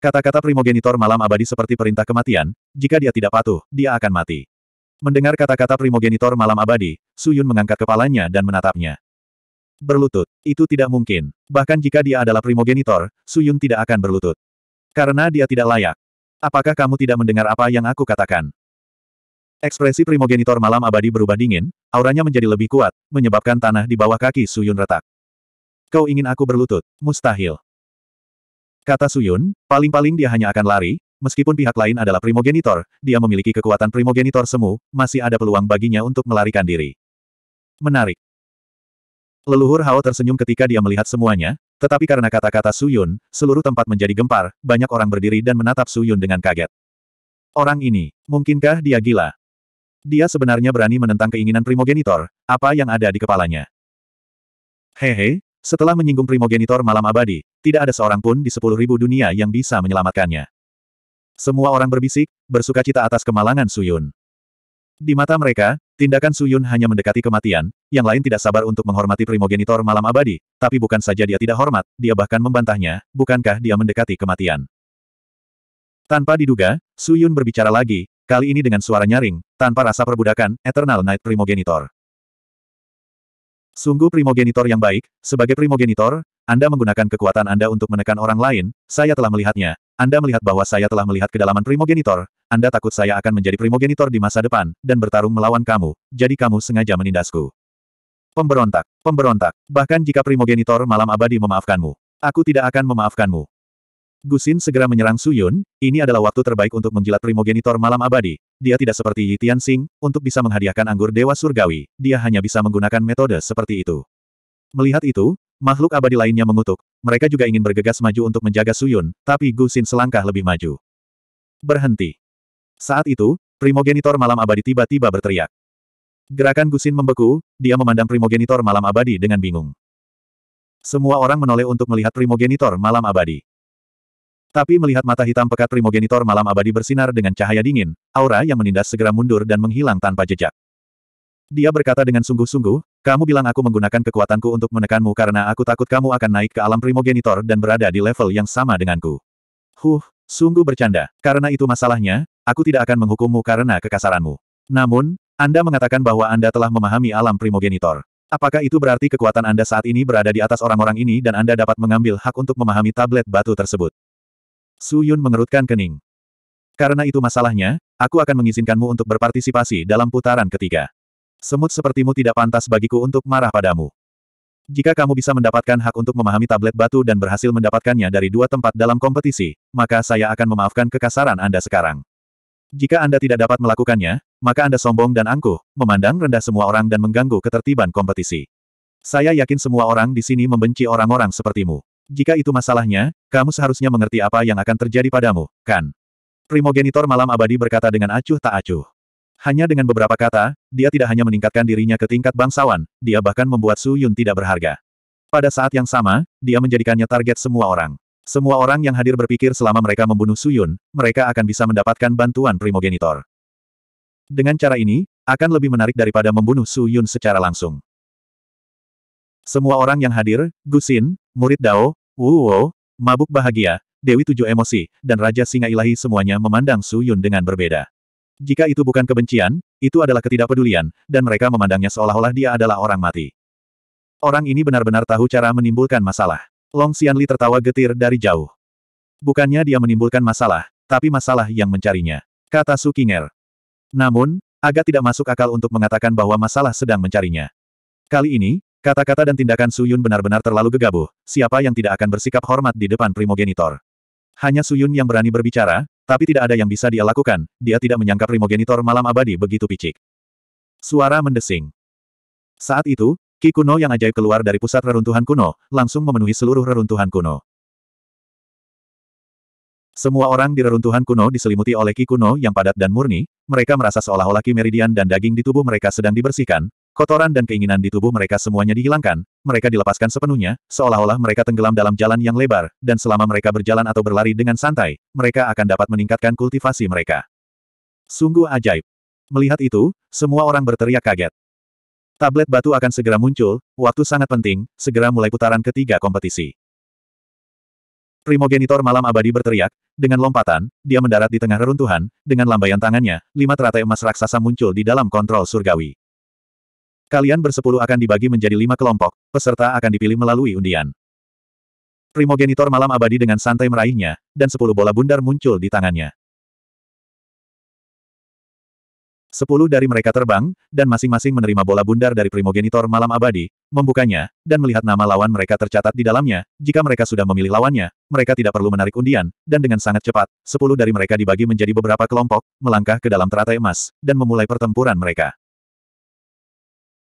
Kata-kata primogenitor malam abadi seperti perintah kematian, jika dia tidak patuh, dia akan mati. Mendengar kata-kata primogenitor malam abadi, Su Yun mengangkat kepalanya dan menatapnya. Berlutut, itu tidak mungkin. Bahkan jika dia adalah primogenitor, Su Yun tidak akan berlutut. Karena dia tidak layak. Apakah kamu tidak mendengar apa yang aku katakan? Ekspresi primogenitor malam abadi berubah dingin, auranya menjadi lebih kuat, menyebabkan tanah di bawah kaki Su Yun retak. Kau ingin aku berlutut? Mustahil. Kata Suyun, paling-paling dia hanya akan lari, meskipun pihak lain adalah primogenitor, dia memiliki kekuatan primogenitor semu, masih ada peluang baginya untuk melarikan diri. Menarik. Leluhur Hao tersenyum ketika dia melihat semuanya, tetapi karena kata-kata Suyun, seluruh tempat menjadi gempar, banyak orang berdiri dan menatap Suyun dengan kaget. Orang ini, mungkinkah dia gila? Dia sebenarnya berani menentang keinginan primogenitor, apa yang ada di kepalanya. Hehe, setelah menyinggung primogenitor malam abadi, tidak ada seorang pun di sepuluh ribu dunia yang bisa menyelamatkannya. Semua orang berbisik, bersukacita atas kemalangan Suyun. Di mata mereka, tindakan Suyun hanya mendekati kematian, yang lain tidak sabar untuk menghormati primogenitor malam abadi, tapi bukan saja dia tidak hormat, dia bahkan membantahnya, bukankah dia mendekati kematian. Tanpa diduga, Suyun berbicara lagi, kali ini dengan suara nyaring, tanpa rasa perbudakan, Eternal Night Primogenitor. Sungguh primogenitor yang baik, sebagai primogenitor, Anda menggunakan kekuatan Anda untuk menekan orang lain, saya telah melihatnya. Anda melihat bahwa saya telah melihat kedalaman primogenitor, Anda takut saya akan menjadi primogenitor di masa depan, dan bertarung melawan kamu, jadi kamu sengaja menindasku. Pemberontak, pemberontak, bahkan jika primogenitor malam abadi memaafkanmu. Aku tidak akan memaafkanmu. Gusin segera menyerang Suyun, ini adalah waktu terbaik untuk menjilat primogenitor malam abadi. Dia tidak seperti Yi Tianxing, untuk bisa menghadiahkan anggur dewa surgawi, dia hanya bisa menggunakan metode seperti itu. Melihat itu, makhluk abadi lainnya mengutuk, mereka juga ingin bergegas maju untuk menjaga Suyun, tapi Gusin selangkah lebih maju. Berhenti. Saat itu, primogenitor malam abadi tiba-tiba berteriak. Gerakan Gusin membeku, dia memandang primogenitor malam abadi dengan bingung. Semua orang menoleh untuk melihat primogenitor malam abadi. Tapi melihat mata hitam pekat primogenitor malam abadi bersinar dengan cahaya dingin, aura yang menindas segera mundur dan menghilang tanpa jejak. Dia berkata dengan sungguh-sungguh, kamu bilang aku menggunakan kekuatanku untuk menekanmu karena aku takut kamu akan naik ke alam primogenitor dan berada di level yang sama denganku. Huh, sungguh bercanda. Karena itu masalahnya, aku tidak akan menghukummu karena kekasaranmu. Namun, Anda mengatakan bahwa Anda telah memahami alam primogenitor. Apakah itu berarti kekuatan Anda saat ini berada di atas orang-orang ini dan Anda dapat mengambil hak untuk memahami tablet batu tersebut? Su Yun mengerutkan kening. Karena itu masalahnya, aku akan mengizinkanmu untuk berpartisipasi dalam putaran ketiga. Semut sepertimu tidak pantas bagiku untuk marah padamu. Jika kamu bisa mendapatkan hak untuk memahami tablet batu dan berhasil mendapatkannya dari dua tempat dalam kompetisi, maka saya akan memaafkan kekasaran Anda sekarang. Jika Anda tidak dapat melakukannya, maka Anda sombong dan angkuh, memandang rendah semua orang dan mengganggu ketertiban kompetisi. Saya yakin semua orang di sini membenci orang-orang sepertimu. Jika itu masalahnya, kamu seharusnya mengerti apa yang akan terjadi padamu, kan? Primogenitor malam abadi berkata dengan acuh tak acuh. Hanya dengan beberapa kata, dia tidak hanya meningkatkan dirinya ke tingkat bangsawan, dia bahkan membuat Su Yun tidak berharga. Pada saat yang sama, dia menjadikannya target semua orang. Semua orang yang hadir berpikir selama mereka membunuh Su Yun, mereka akan bisa mendapatkan bantuan primogenitor. Dengan cara ini, akan lebih menarik daripada membunuh Su Yun secara langsung. Semua orang yang hadir, Gusin, murid Dao, Wow, mabuk bahagia, Dewi Tujuh Emosi, dan Raja Singa Ilahi semuanya memandang Su Yun dengan berbeda. Jika itu bukan kebencian, itu adalah ketidakpedulian, dan mereka memandangnya seolah-olah dia adalah orang mati. Orang ini benar-benar tahu cara menimbulkan masalah. Long Xianli tertawa getir dari jauh. Bukannya dia menimbulkan masalah, tapi masalah yang mencarinya, kata Su Kinger. Namun, agak tidak masuk akal untuk mengatakan bahwa masalah sedang mencarinya. Kali ini, Kata-kata dan tindakan Su Yun benar-benar terlalu gegabah, siapa yang tidak akan bersikap hormat di depan primogenitor. Hanya Su Yun yang berani berbicara, tapi tidak ada yang bisa dia lakukan, dia tidak menyangka primogenitor malam abadi begitu picik. Suara mendesing. Saat itu, Ki kuno yang ajaib keluar dari pusat reruntuhan kuno, langsung memenuhi seluruh reruntuhan kuno. Semua orang di reruntuhan kuno diselimuti oleh Ki kuno yang padat dan murni, mereka merasa seolah-olah Ki Meridian dan daging di tubuh mereka sedang dibersihkan, Kotoran dan keinginan di tubuh mereka semuanya dihilangkan, mereka dilepaskan sepenuhnya, seolah-olah mereka tenggelam dalam jalan yang lebar, dan selama mereka berjalan atau berlari dengan santai, mereka akan dapat meningkatkan kultivasi mereka. Sungguh ajaib. Melihat itu, semua orang berteriak kaget. Tablet batu akan segera muncul, waktu sangat penting, segera mulai putaran ketiga kompetisi. Primogenitor malam abadi berteriak, dengan lompatan, dia mendarat di tengah reruntuhan, dengan lambaian tangannya, lima teratai emas raksasa muncul di dalam kontrol surgawi. Kalian bersepuluh akan dibagi menjadi lima kelompok, peserta akan dipilih melalui undian. Primogenitor malam abadi dengan santai meraihnya, dan sepuluh bola bundar muncul di tangannya. Sepuluh dari mereka terbang, dan masing-masing menerima bola bundar dari primogenitor malam abadi, membukanya, dan melihat nama lawan mereka tercatat di dalamnya, jika mereka sudah memilih lawannya, mereka tidak perlu menarik undian, dan dengan sangat cepat, sepuluh dari mereka dibagi menjadi beberapa kelompok, melangkah ke dalam teratai emas, dan memulai pertempuran mereka.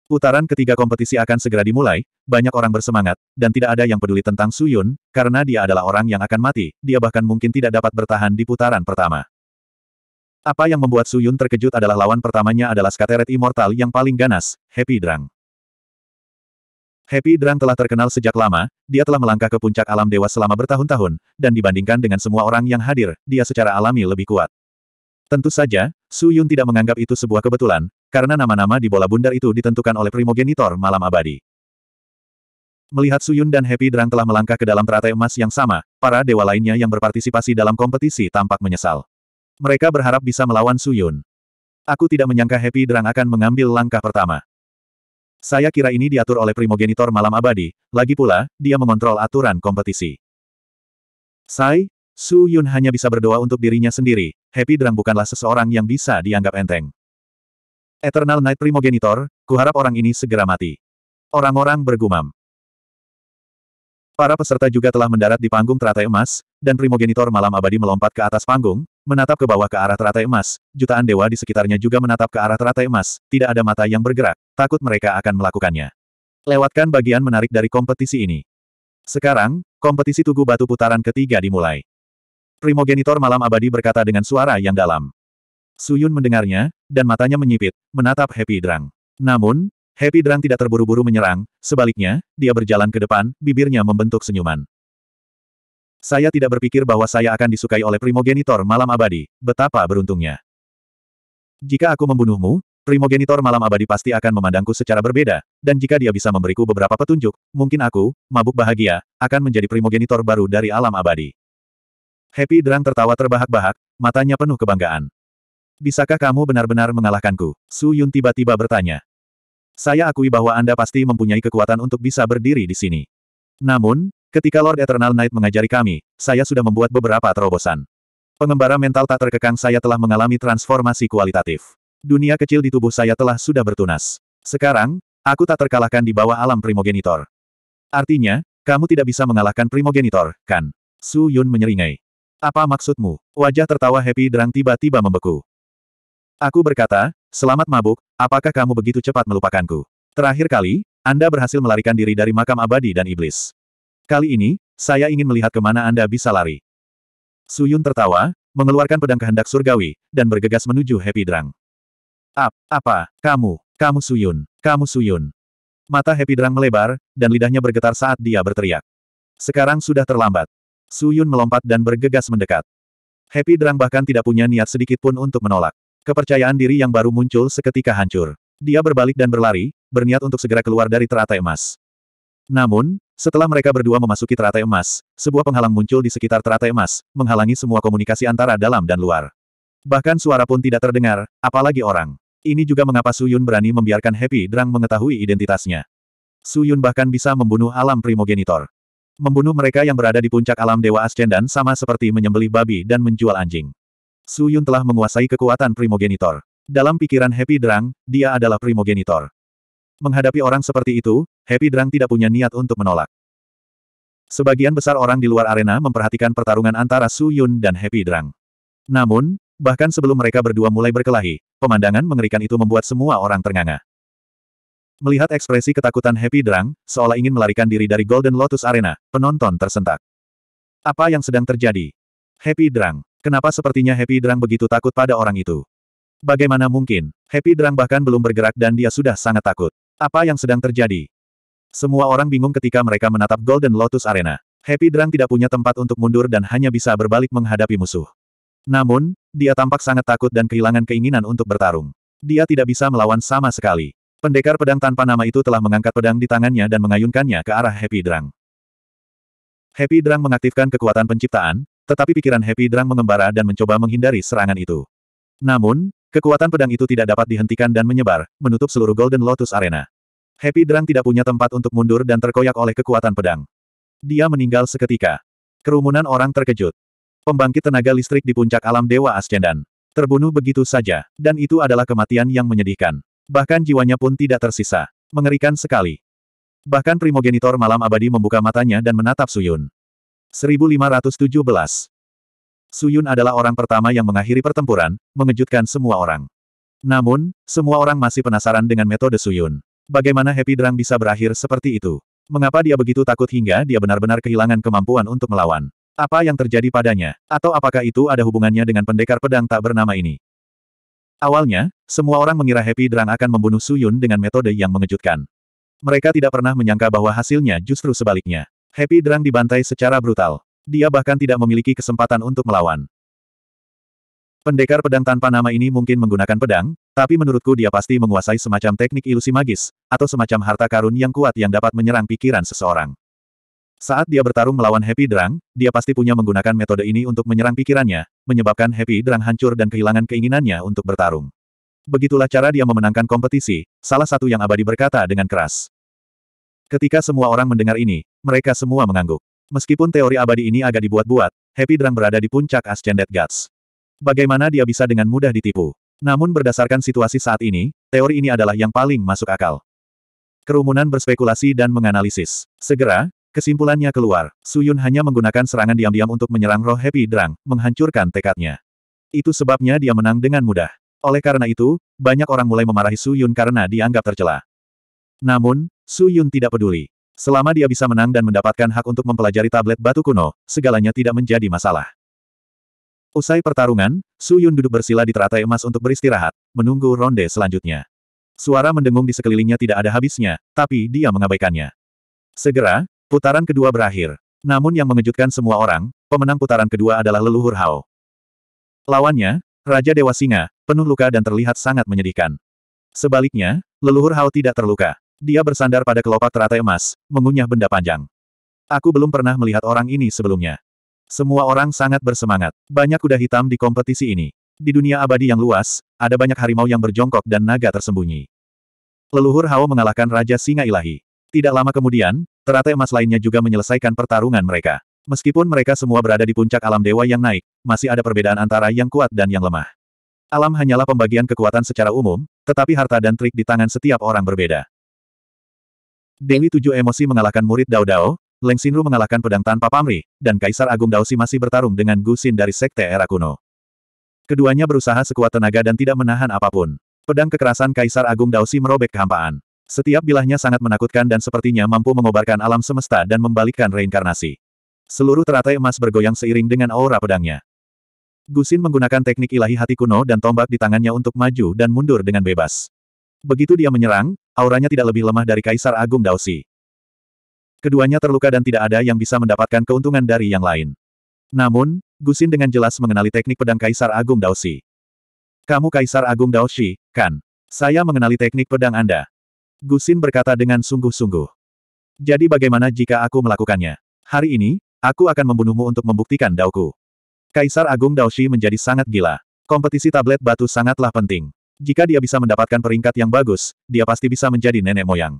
Putaran ketiga kompetisi akan segera dimulai, banyak orang bersemangat, dan tidak ada yang peduli tentang Su Yun, karena dia adalah orang yang akan mati, dia bahkan mungkin tidak dapat bertahan di putaran pertama. Apa yang membuat Su Yun terkejut adalah lawan pertamanya adalah Skateret Immortal yang paling ganas, Happy Drang. Happy Drang telah terkenal sejak lama, dia telah melangkah ke puncak alam dewa selama bertahun-tahun, dan dibandingkan dengan semua orang yang hadir, dia secara alami lebih kuat. Tentu saja, Su Yun tidak menganggap itu sebuah kebetulan, karena nama-nama di bola bundar itu ditentukan oleh primogenitor malam abadi. Melihat Suyun dan Happy Drang telah melangkah ke dalam teratai emas yang sama, para dewa lainnya yang berpartisipasi dalam kompetisi tampak menyesal. Mereka berharap bisa melawan Suyun. Aku tidak menyangka Happy Drang akan mengambil langkah pertama. Saya kira ini diatur oleh primogenitor malam abadi, lagi pula, dia mengontrol aturan kompetisi. Sai, Su Yun hanya bisa berdoa untuk dirinya sendiri, Happy Drang bukanlah seseorang yang bisa dianggap enteng. Eternal Night Primogenitor, kuharap orang ini segera mati. Orang-orang bergumam. Para peserta juga telah mendarat di panggung teratai emas, dan primogenitor malam abadi melompat ke atas panggung, menatap ke bawah ke arah teratai emas, jutaan dewa di sekitarnya juga menatap ke arah teratai emas, tidak ada mata yang bergerak, takut mereka akan melakukannya. Lewatkan bagian menarik dari kompetisi ini. Sekarang, kompetisi Tugu Batu putaran ketiga dimulai. Primogenitor malam abadi berkata dengan suara yang dalam. Suyun mendengarnya, dan matanya menyipit, menatap Happy Drang. Namun, Happy Drang tidak terburu-buru menyerang, sebaliknya, dia berjalan ke depan, bibirnya membentuk senyuman. Saya tidak berpikir bahwa saya akan disukai oleh primogenitor malam abadi, betapa beruntungnya. Jika aku membunuhmu, primogenitor malam abadi pasti akan memandangku secara berbeda, dan jika dia bisa memberiku beberapa petunjuk, mungkin aku, mabuk bahagia, akan menjadi primogenitor baru dari alam abadi. Happy Drang tertawa terbahak-bahak, matanya penuh kebanggaan. Bisakah kamu benar-benar mengalahkanku? Su Yun tiba-tiba bertanya. Saya akui bahwa Anda pasti mempunyai kekuatan untuk bisa berdiri di sini. Namun, ketika Lord Eternal Knight mengajari kami, saya sudah membuat beberapa terobosan. Pengembara mental tak terkekang saya telah mengalami transformasi kualitatif. Dunia kecil di tubuh saya telah sudah bertunas. Sekarang, aku tak terkalahkan di bawah alam primogenitor. Artinya, kamu tidak bisa mengalahkan primogenitor, kan? Su Yun menyeringai. Apa maksudmu? Wajah tertawa Happy Drang tiba-tiba membeku. Aku berkata, selamat mabuk, apakah kamu begitu cepat melupakanku? Terakhir kali, Anda berhasil melarikan diri dari makam abadi dan iblis. Kali ini, saya ingin melihat kemana Anda bisa lari. Suyun tertawa, mengeluarkan pedang kehendak surgawi, dan bergegas menuju Happy Drang. Ap, apa, kamu, kamu Suyun, kamu Suyun. Mata Happy Drang melebar, dan lidahnya bergetar saat dia berteriak. Sekarang sudah terlambat. Suyun melompat dan bergegas mendekat. Happy Drang bahkan tidak punya niat sedikit pun untuk menolak. Kepercayaan diri yang baru muncul seketika hancur. Dia berbalik dan berlari, berniat untuk segera keluar dari teratai emas. Namun, setelah mereka berdua memasuki teratai emas, sebuah penghalang muncul di sekitar teratai emas, menghalangi semua komunikasi antara dalam dan luar. Bahkan suara pun tidak terdengar, apalagi orang. Ini juga mengapa Suyun berani membiarkan Happy Drang mengetahui identitasnya. Suyun bahkan bisa membunuh alam primogenitor. Membunuh mereka yang berada di puncak alam Dewa Ascendan sama seperti menyembelih babi dan menjual anjing. Su Yun telah menguasai kekuatan primogenitor. Dalam pikiran Happy Drang, dia adalah primogenitor. Menghadapi orang seperti itu, Happy Drang tidak punya niat untuk menolak. Sebagian besar orang di luar arena memperhatikan pertarungan antara Su Yun dan Happy Drang. Namun, bahkan sebelum mereka berdua mulai berkelahi, pemandangan mengerikan itu membuat semua orang ternganga. Melihat ekspresi ketakutan Happy Drang, seolah ingin melarikan diri dari Golden Lotus Arena, penonton tersentak. Apa yang sedang terjadi? Happy Drang, Kenapa sepertinya Happy Drang begitu takut pada orang itu? Bagaimana mungkin, Happy Drang bahkan belum bergerak dan dia sudah sangat takut. Apa yang sedang terjadi? Semua orang bingung ketika mereka menatap Golden Lotus Arena. Happy Drang tidak punya tempat untuk mundur dan hanya bisa berbalik menghadapi musuh. Namun, dia tampak sangat takut dan kehilangan keinginan untuk bertarung. Dia tidak bisa melawan sama sekali. Pendekar pedang tanpa nama itu telah mengangkat pedang di tangannya dan mengayunkannya ke arah Happy Drang. Happy Drang mengaktifkan kekuatan penciptaan, tetapi pikiran Happy Drang mengembara dan mencoba menghindari serangan itu. Namun, kekuatan pedang itu tidak dapat dihentikan dan menyebar, menutup seluruh Golden Lotus Arena. Happy Drang tidak punya tempat untuk mundur dan terkoyak oleh kekuatan pedang. Dia meninggal seketika. Kerumunan orang terkejut. Pembangkit tenaga listrik di puncak alam Dewa Ascendan. Terbunuh begitu saja, dan itu adalah kematian yang menyedihkan. Bahkan jiwanya pun tidak tersisa. Mengerikan sekali. Bahkan Primogenitor Malam Abadi membuka matanya dan menatap Suyun. 1517. Suyun adalah orang pertama yang mengakhiri pertempuran, mengejutkan semua orang. Namun, semua orang masih penasaran dengan metode Suyun. Bagaimana Happy Drang bisa berakhir seperti itu? Mengapa dia begitu takut hingga dia benar-benar kehilangan kemampuan untuk melawan? Apa yang terjadi padanya? Atau apakah itu ada hubungannya dengan pendekar pedang tak bernama ini? Awalnya, semua orang mengira Happy Drang akan membunuh Suyun dengan metode yang mengejutkan. Mereka tidak pernah menyangka bahwa hasilnya justru sebaliknya. Happy Drang dibantai secara brutal. Dia bahkan tidak memiliki kesempatan untuk melawan. Pendekar pedang tanpa nama ini mungkin menggunakan pedang, tapi menurutku dia pasti menguasai semacam teknik ilusi magis, atau semacam harta karun yang kuat yang dapat menyerang pikiran seseorang. Saat dia bertarung melawan Happy Drang, dia pasti punya menggunakan metode ini untuk menyerang pikirannya, menyebabkan Happy Drang hancur dan kehilangan keinginannya untuk bertarung. Begitulah cara dia memenangkan kompetisi, salah satu yang abadi berkata dengan keras. Ketika semua orang mendengar ini, mereka semua mengangguk. Meskipun teori abadi ini agak dibuat-buat, Happy Drang berada di puncak Ascended Gods. Bagaimana dia bisa dengan mudah ditipu? Namun berdasarkan situasi saat ini, teori ini adalah yang paling masuk akal. Kerumunan berspekulasi dan menganalisis. Segera, kesimpulannya keluar. Suyun hanya menggunakan serangan diam-diam untuk menyerang roh Happy Drang, menghancurkan tekadnya. Itu sebabnya dia menang dengan mudah. Oleh karena itu, banyak orang mulai memarahi Suyun karena dianggap tercela. Namun, Su Yun tidak peduli. Selama dia bisa menang dan mendapatkan hak untuk mempelajari tablet batu kuno, segalanya tidak menjadi masalah. Usai pertarungan, Su Yun duduk bersila di teratai emas untuk beristirahat, menunggu ronde selanjutnya. Suara mendengung di sekelilingnya tidak ada habisnya, tapi dia mengabaikannya. Segera, putaran kedua berakhir. Namun yang mengejutkan semua orang, pemenang putaran kedua adalah leluhur Hao. Lawannya, Raja Dewa Singa, penuh luka dan terlihat sangat menyedihkan. Sebaliknya, leluhur Hao tidak terluka. Dia bersandar pada kelopak teratai emas, mengunyah benda panjang. Aku belum pernah melihat orang ini sebelumnya. Semua orang sangat bersemangat. Banyak kuda hitam di kompetisi ini. Di dunia abadi yang luas, ada banyak harimau yang berjongkok dan naga tersembunyi. Leluhur Hao mengalahkan Raja Singa Ilahi. Tidak lama kemudian, teratai emas lainnya juga menyelesaikan pertarungan mereka. Meskipun mereka semua berada di puncak alam dewa yang naik, masih ada perbedaan antara yang kuat dan yang lemah. Alam hanyalah pembagian kekuatan secara umum, tetapi harta dan trik di tangan setiap orang berbeda. Dewi Tujuh Emosi mengalahkan murid Dao Dao, Leng Xinru mengalahkan pedang tanpa pamri, dan Kaisar Agung Dao Si masih bertarung dengan Gu Xin dari Sekte Era Kuno. Keduanya berusaha sekuat tenaga dan tidak menahan apapun. Pedang kekerasan Kaisar Agung Dao Si merobek kehampaan. Setiap bilahnya sangat menakutkan dan sepertinya mampu mengobarkan alam semesta dan membalikkan reinkarnasi. Seluruh teratai emas bergoyang seiring dengan aura pedangnya. Gusin menggunakan teknik ilahi hati kuno dan tombak di tangannya untuk maju dan mundur dengan bebas. Begitu dia menyerang, auranya tidak lebih lemah dari Kaisar Agung Daosi. Keduanya terluka dan tidak ada yang bisa mendapatkan keuntungan dari yang lain. Namun, Gusin dengan jelas mengenali teknik pedang Kaisar Agung Daosi. Kamu Kaisar Agung Daoshi, kan? Saya mengenali teknik pedang Anda. Gusin berkata dengan sungguh-sungguh. Jadi bagaimana jika aku melakukannya? Hari ini, aku akan membunuhmu untuk membuktikan dauku. Kaisar Agung Daoshi menjadi sangat gila. Kompetisi tablet batu sangatlah penting. Jika dia bisa mendapatkan peringkat yang bagus, dia pasti bisa menjadi nenek moyang.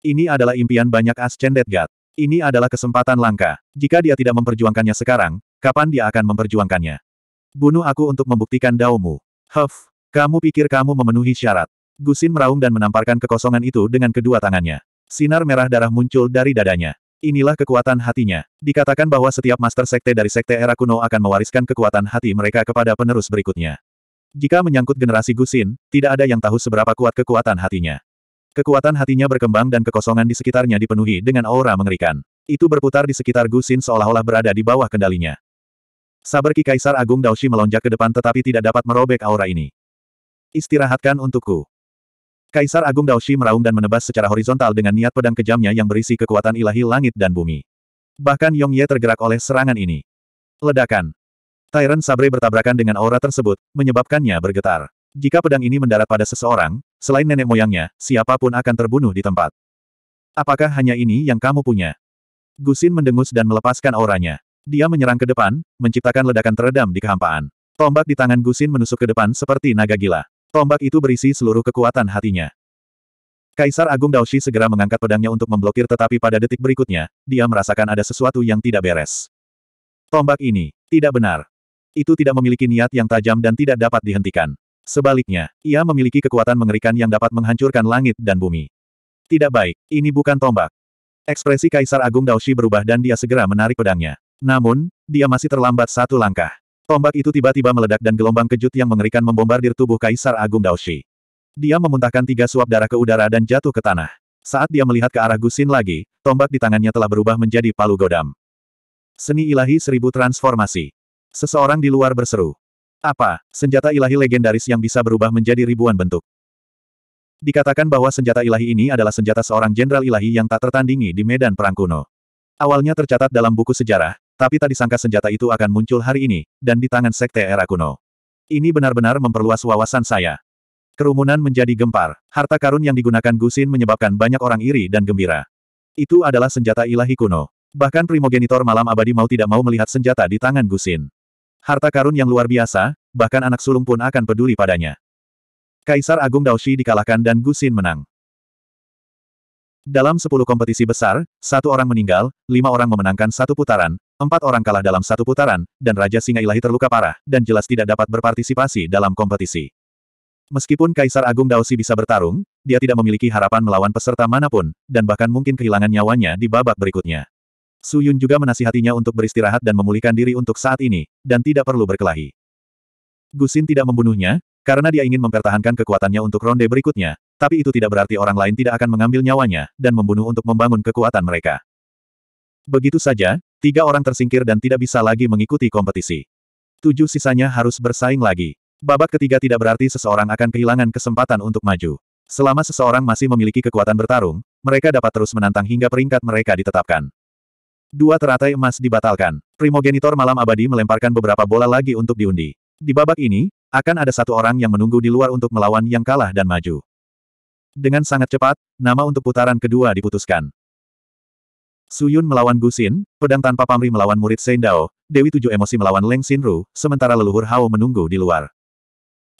Ini adalah impian banyak Ascended God. Ini adalah kesempatan langka. Jika dia tidak memperjuangkannya sekarang, kapan dia akan memperjuangkannya? Bunuh aku untuk membuktikan daumu. Huff, kamu pikir kamu memenuhi syarat. Gusin meraung dan menamparkan kekosongan itu dengan kedua tangannya. Sinar merah darah muncul dari dadanya. Inilah kekuatan hatinya. Dikatakan bahwa setiap master sekte dari sekte era kuno akan mewariskan kekuatan hati mereka kepada penerus berikutnya. Jika menyangkut generasi Gusin, tidak ada yang tahu seberapa kuat kekuatan hatinya. Kekuatan hatinya berkembang dan kekosongan di sekitarnya dipenuhi dengan aura mengerikan. Itu berputar di sekitar Gusin seolah-olah berada di bawah kendalinya. Sabar Ki Kaisar Agung Daoshi melonjak ke depan tetapi tidak dapat merobek aura ini. Istirahatkan untukku. Kaisar Agung Daoshi meraung dan menebas secara horizontal dengan niat pedang kejamnya yang berisi kekuatan ilahi langit dan bumi. Bahkan Yong Ye tergerak oleh serangan ini. Ledakan. Tyrant Sabre bertabrakan dengan aura tersebut, menyebabkannya bergetar. Jika pedang ini mendarat pada seseorang, selain nenek moyangnya, siapapun akan terbunuh di tempat. Apakah hanya ini yang kamu punya? Gusin mendengus dan melepaskan auranya. Dia menyerang ke depan, menciptakan ledakan teredam di kehampaan. Tombak di tangan Gusin menusuk ke depan seperti naga gila. Tombak itu berisi seluruh kekuatan hatinya. Kaisar Agung Daoshi segera mengangkat pedangnya untuk memblokir tetapi pada detik berikutnya, dia merasakan ada sesuatu yang tidak beres. Tombak ini, tidak benar. Itu tidak memiliki niat yang tajam dan tidak dapat dihentikan. Sebaliknya, ia memiliki kekuatan mengerikan yang dapat menghancurkan langit dan bumi. Tidak baik, ini bukan tombak. Ekspresi Kaisar Agung Daoshi berubah dan dia segera menarik pedangnya. Namun, dia masih terlambat satu langkah. Tombak itu tiba-tiba meledak dan gelombang kejut yang mengerikan membombardir tubuh Kaisar Agung Daoshi. Dia memuntahkan tiga suap darah ke udara dan jatuh ke tanah. Saat dia melihat ke arah Gusin lagi, tombak di tangannya telah berubah menjadi palu godam. Seni ilahi seribu transformasi. Seseorang di luar berseru. Apa, senjata ilahi legendaris yang bisa berubah menjadi ribuan bentuk? Dikatakan bahwa senjata ilahi ini adalah senjata seorang jenderal ilahi yang tak tertandingi di medan perang kuno. Awalnya tercatat dalam buku sejarah, tapi tak disangka senjata itu akan muncul hari ini, dan di tangan sekte era kuno. Ini benar-benar memperluas wawasan saya. Kerumunan menjadi gempar. Harta karun yang digunakan Gusin menyebabkan banyak orang iri dan gembira. Itu adalah senjata ilahi kuno. Bahkan primogenitor malam abadi mau tidak mau melihat senjata di tangan Gusin. Harta karun yang luar biasa, bahkan anak sulung pun akan peduli padanya. Kaisar Agung Daoshi dikalahkan dan Gusin menang. Dalam sepuluh kompetisi besar, satu orang meninggal, lima orang memenangkan satu putaran, empat orang kalah dalam satu putaran, dan Raja Singa Ilahi terluka parah, dan jelas tidak dapat berpartisipasi dalam kompetisi. Meskipun Kaisar Agung Daoshi bisa bertarung, dia tidak memiliki harapan melawan peserta manapun, dan bahkan mungkin kehilangan nyawanya di babak berikutnya. Su Yun juga menasihatinya untuk beristirahat dan memulihkan diri untuk saat ini, dan tidak perlu berkelahi. Gusin tidak membunuhnya, karena dia ingin mempertahankan kekuatannya untuk ronde berikutnya, tapi itu tidak berarti orang lain tidak akan mengambil nyawanya, dan membunuh untuk membangun kekuatan mereka. Begitu saja, tiga orang tersingkir dan tidak bisa lagi mengikuti kompetisi. Tujuh sisanya harus bersaing lagi. Babak ketiga tidak berarti seseorang akan kehilangan kesempatan untuk maju. Selama seseorang masih memiliki kekuatan bertarung, mereka dapat terus menantang hingga peringkat mereka ditetapkan. Dua teratai emas dibatalkan. Primogenitor malam abadi melemparkan beberapa bola lagi untuk diundi. Di babak ini, akan ada satu orang yang menunggu di luar untuk melawan yang kalah dan maju. Dengan sangat cepat, nama untuk putaran kedua diputuskan. Suyun melawan Gusin, pedang tanpa pamri melawan murid Seindao, Dewi Tujuh Emosi melawan Leng sinru sementara leluhur Hao menunggu di luar.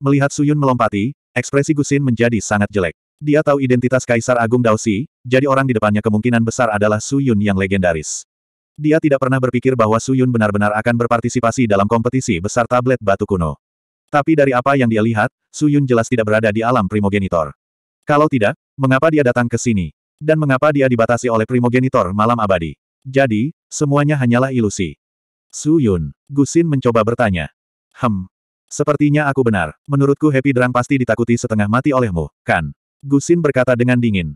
Melihat Suyun melompati, ekspresi Gusin menjadi sangat jelek. Dia tahu identitas Kaisar Agung Daosi, jadi orang di depannya kemungkinan besar adalah Suyun yang legendaris. Dia tidak pernah berpikir bahwa Suyun benar-benar akan berpartisipasi dalam kompetisi besar tablet batu kuno. Tapi dari apa yang dia lihat, Suyun jelas tidak berada di alam primogenitor. Kalau tidak, mengapa dia datang ke sini? Dan mengapa dia dibatasi oleh primogenitor malam abadi? Jadi, semuanya hanyalah ilusi. Suyun, Gusin mencoba bertanya. Hem, Sepertinya aku benar. Menurutku Happy Drang pasti ditakuti setengah mati olehmu, kan? Gusin berkata dengan dingin.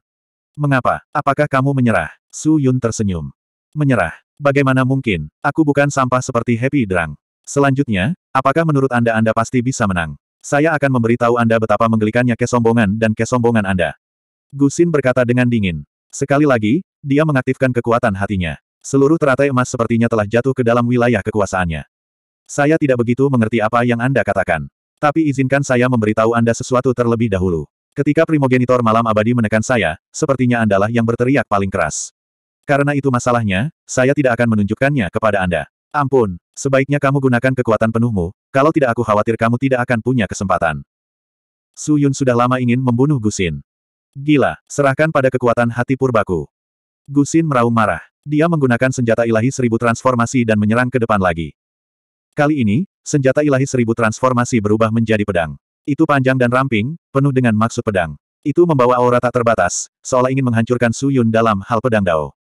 Mengapa? Apakah kamu menyerah? Su Yun tersenyum. Menyerah. Bagaimana mungkin, aku bukan sampah seperti Happy Drang. Selanjutnya, apakah menurut Anda Anda pasti bisa menang? Saya akan memberitahu Anda betapa menggelikannya kesombongan dan kesombongan Anda. Gusin berkata dengan dingin. Sekali lagi, dia mengaktifkan kekuatan hatinya. Seluruh teratai emas sepertinya telah jatuh ke dalam wilayah kekuasaannya. Saya tidak begitu mengerti apa yang Anda katakan. Tapi izinkan saya memberitahu Anda sesuatu terlebih dahulu. Ketika primogenitor malam abadi menekan saya, sepertinya Andalah yang berteriak paling keras. Karena itu masalahnya, saya tidak akan menunjukkannya kepada Anda. Ampun, sebaiknya kamu gunakan kekuatan penuhmu, kalau tidak aku khawatir kamu tidak akan punya kesempatan. Su Yun sudah lama ingin membunuh Gusin. Gila, serahkan pada kekuatan hati purbaku. Gusin meraung marah. Dia menggunakan senjata ilahi seribu transformasi dan menyerang ke depan lagi. Kali ini, senjata ilahi seribu transformasi berubah menjadi pedang. Itu panjang dan ramping, penuh dengan maksud pedang. Itu membawa aura tak terbatas, seolah ingin menghancurkan Su Yun dalam hal pedang Dao.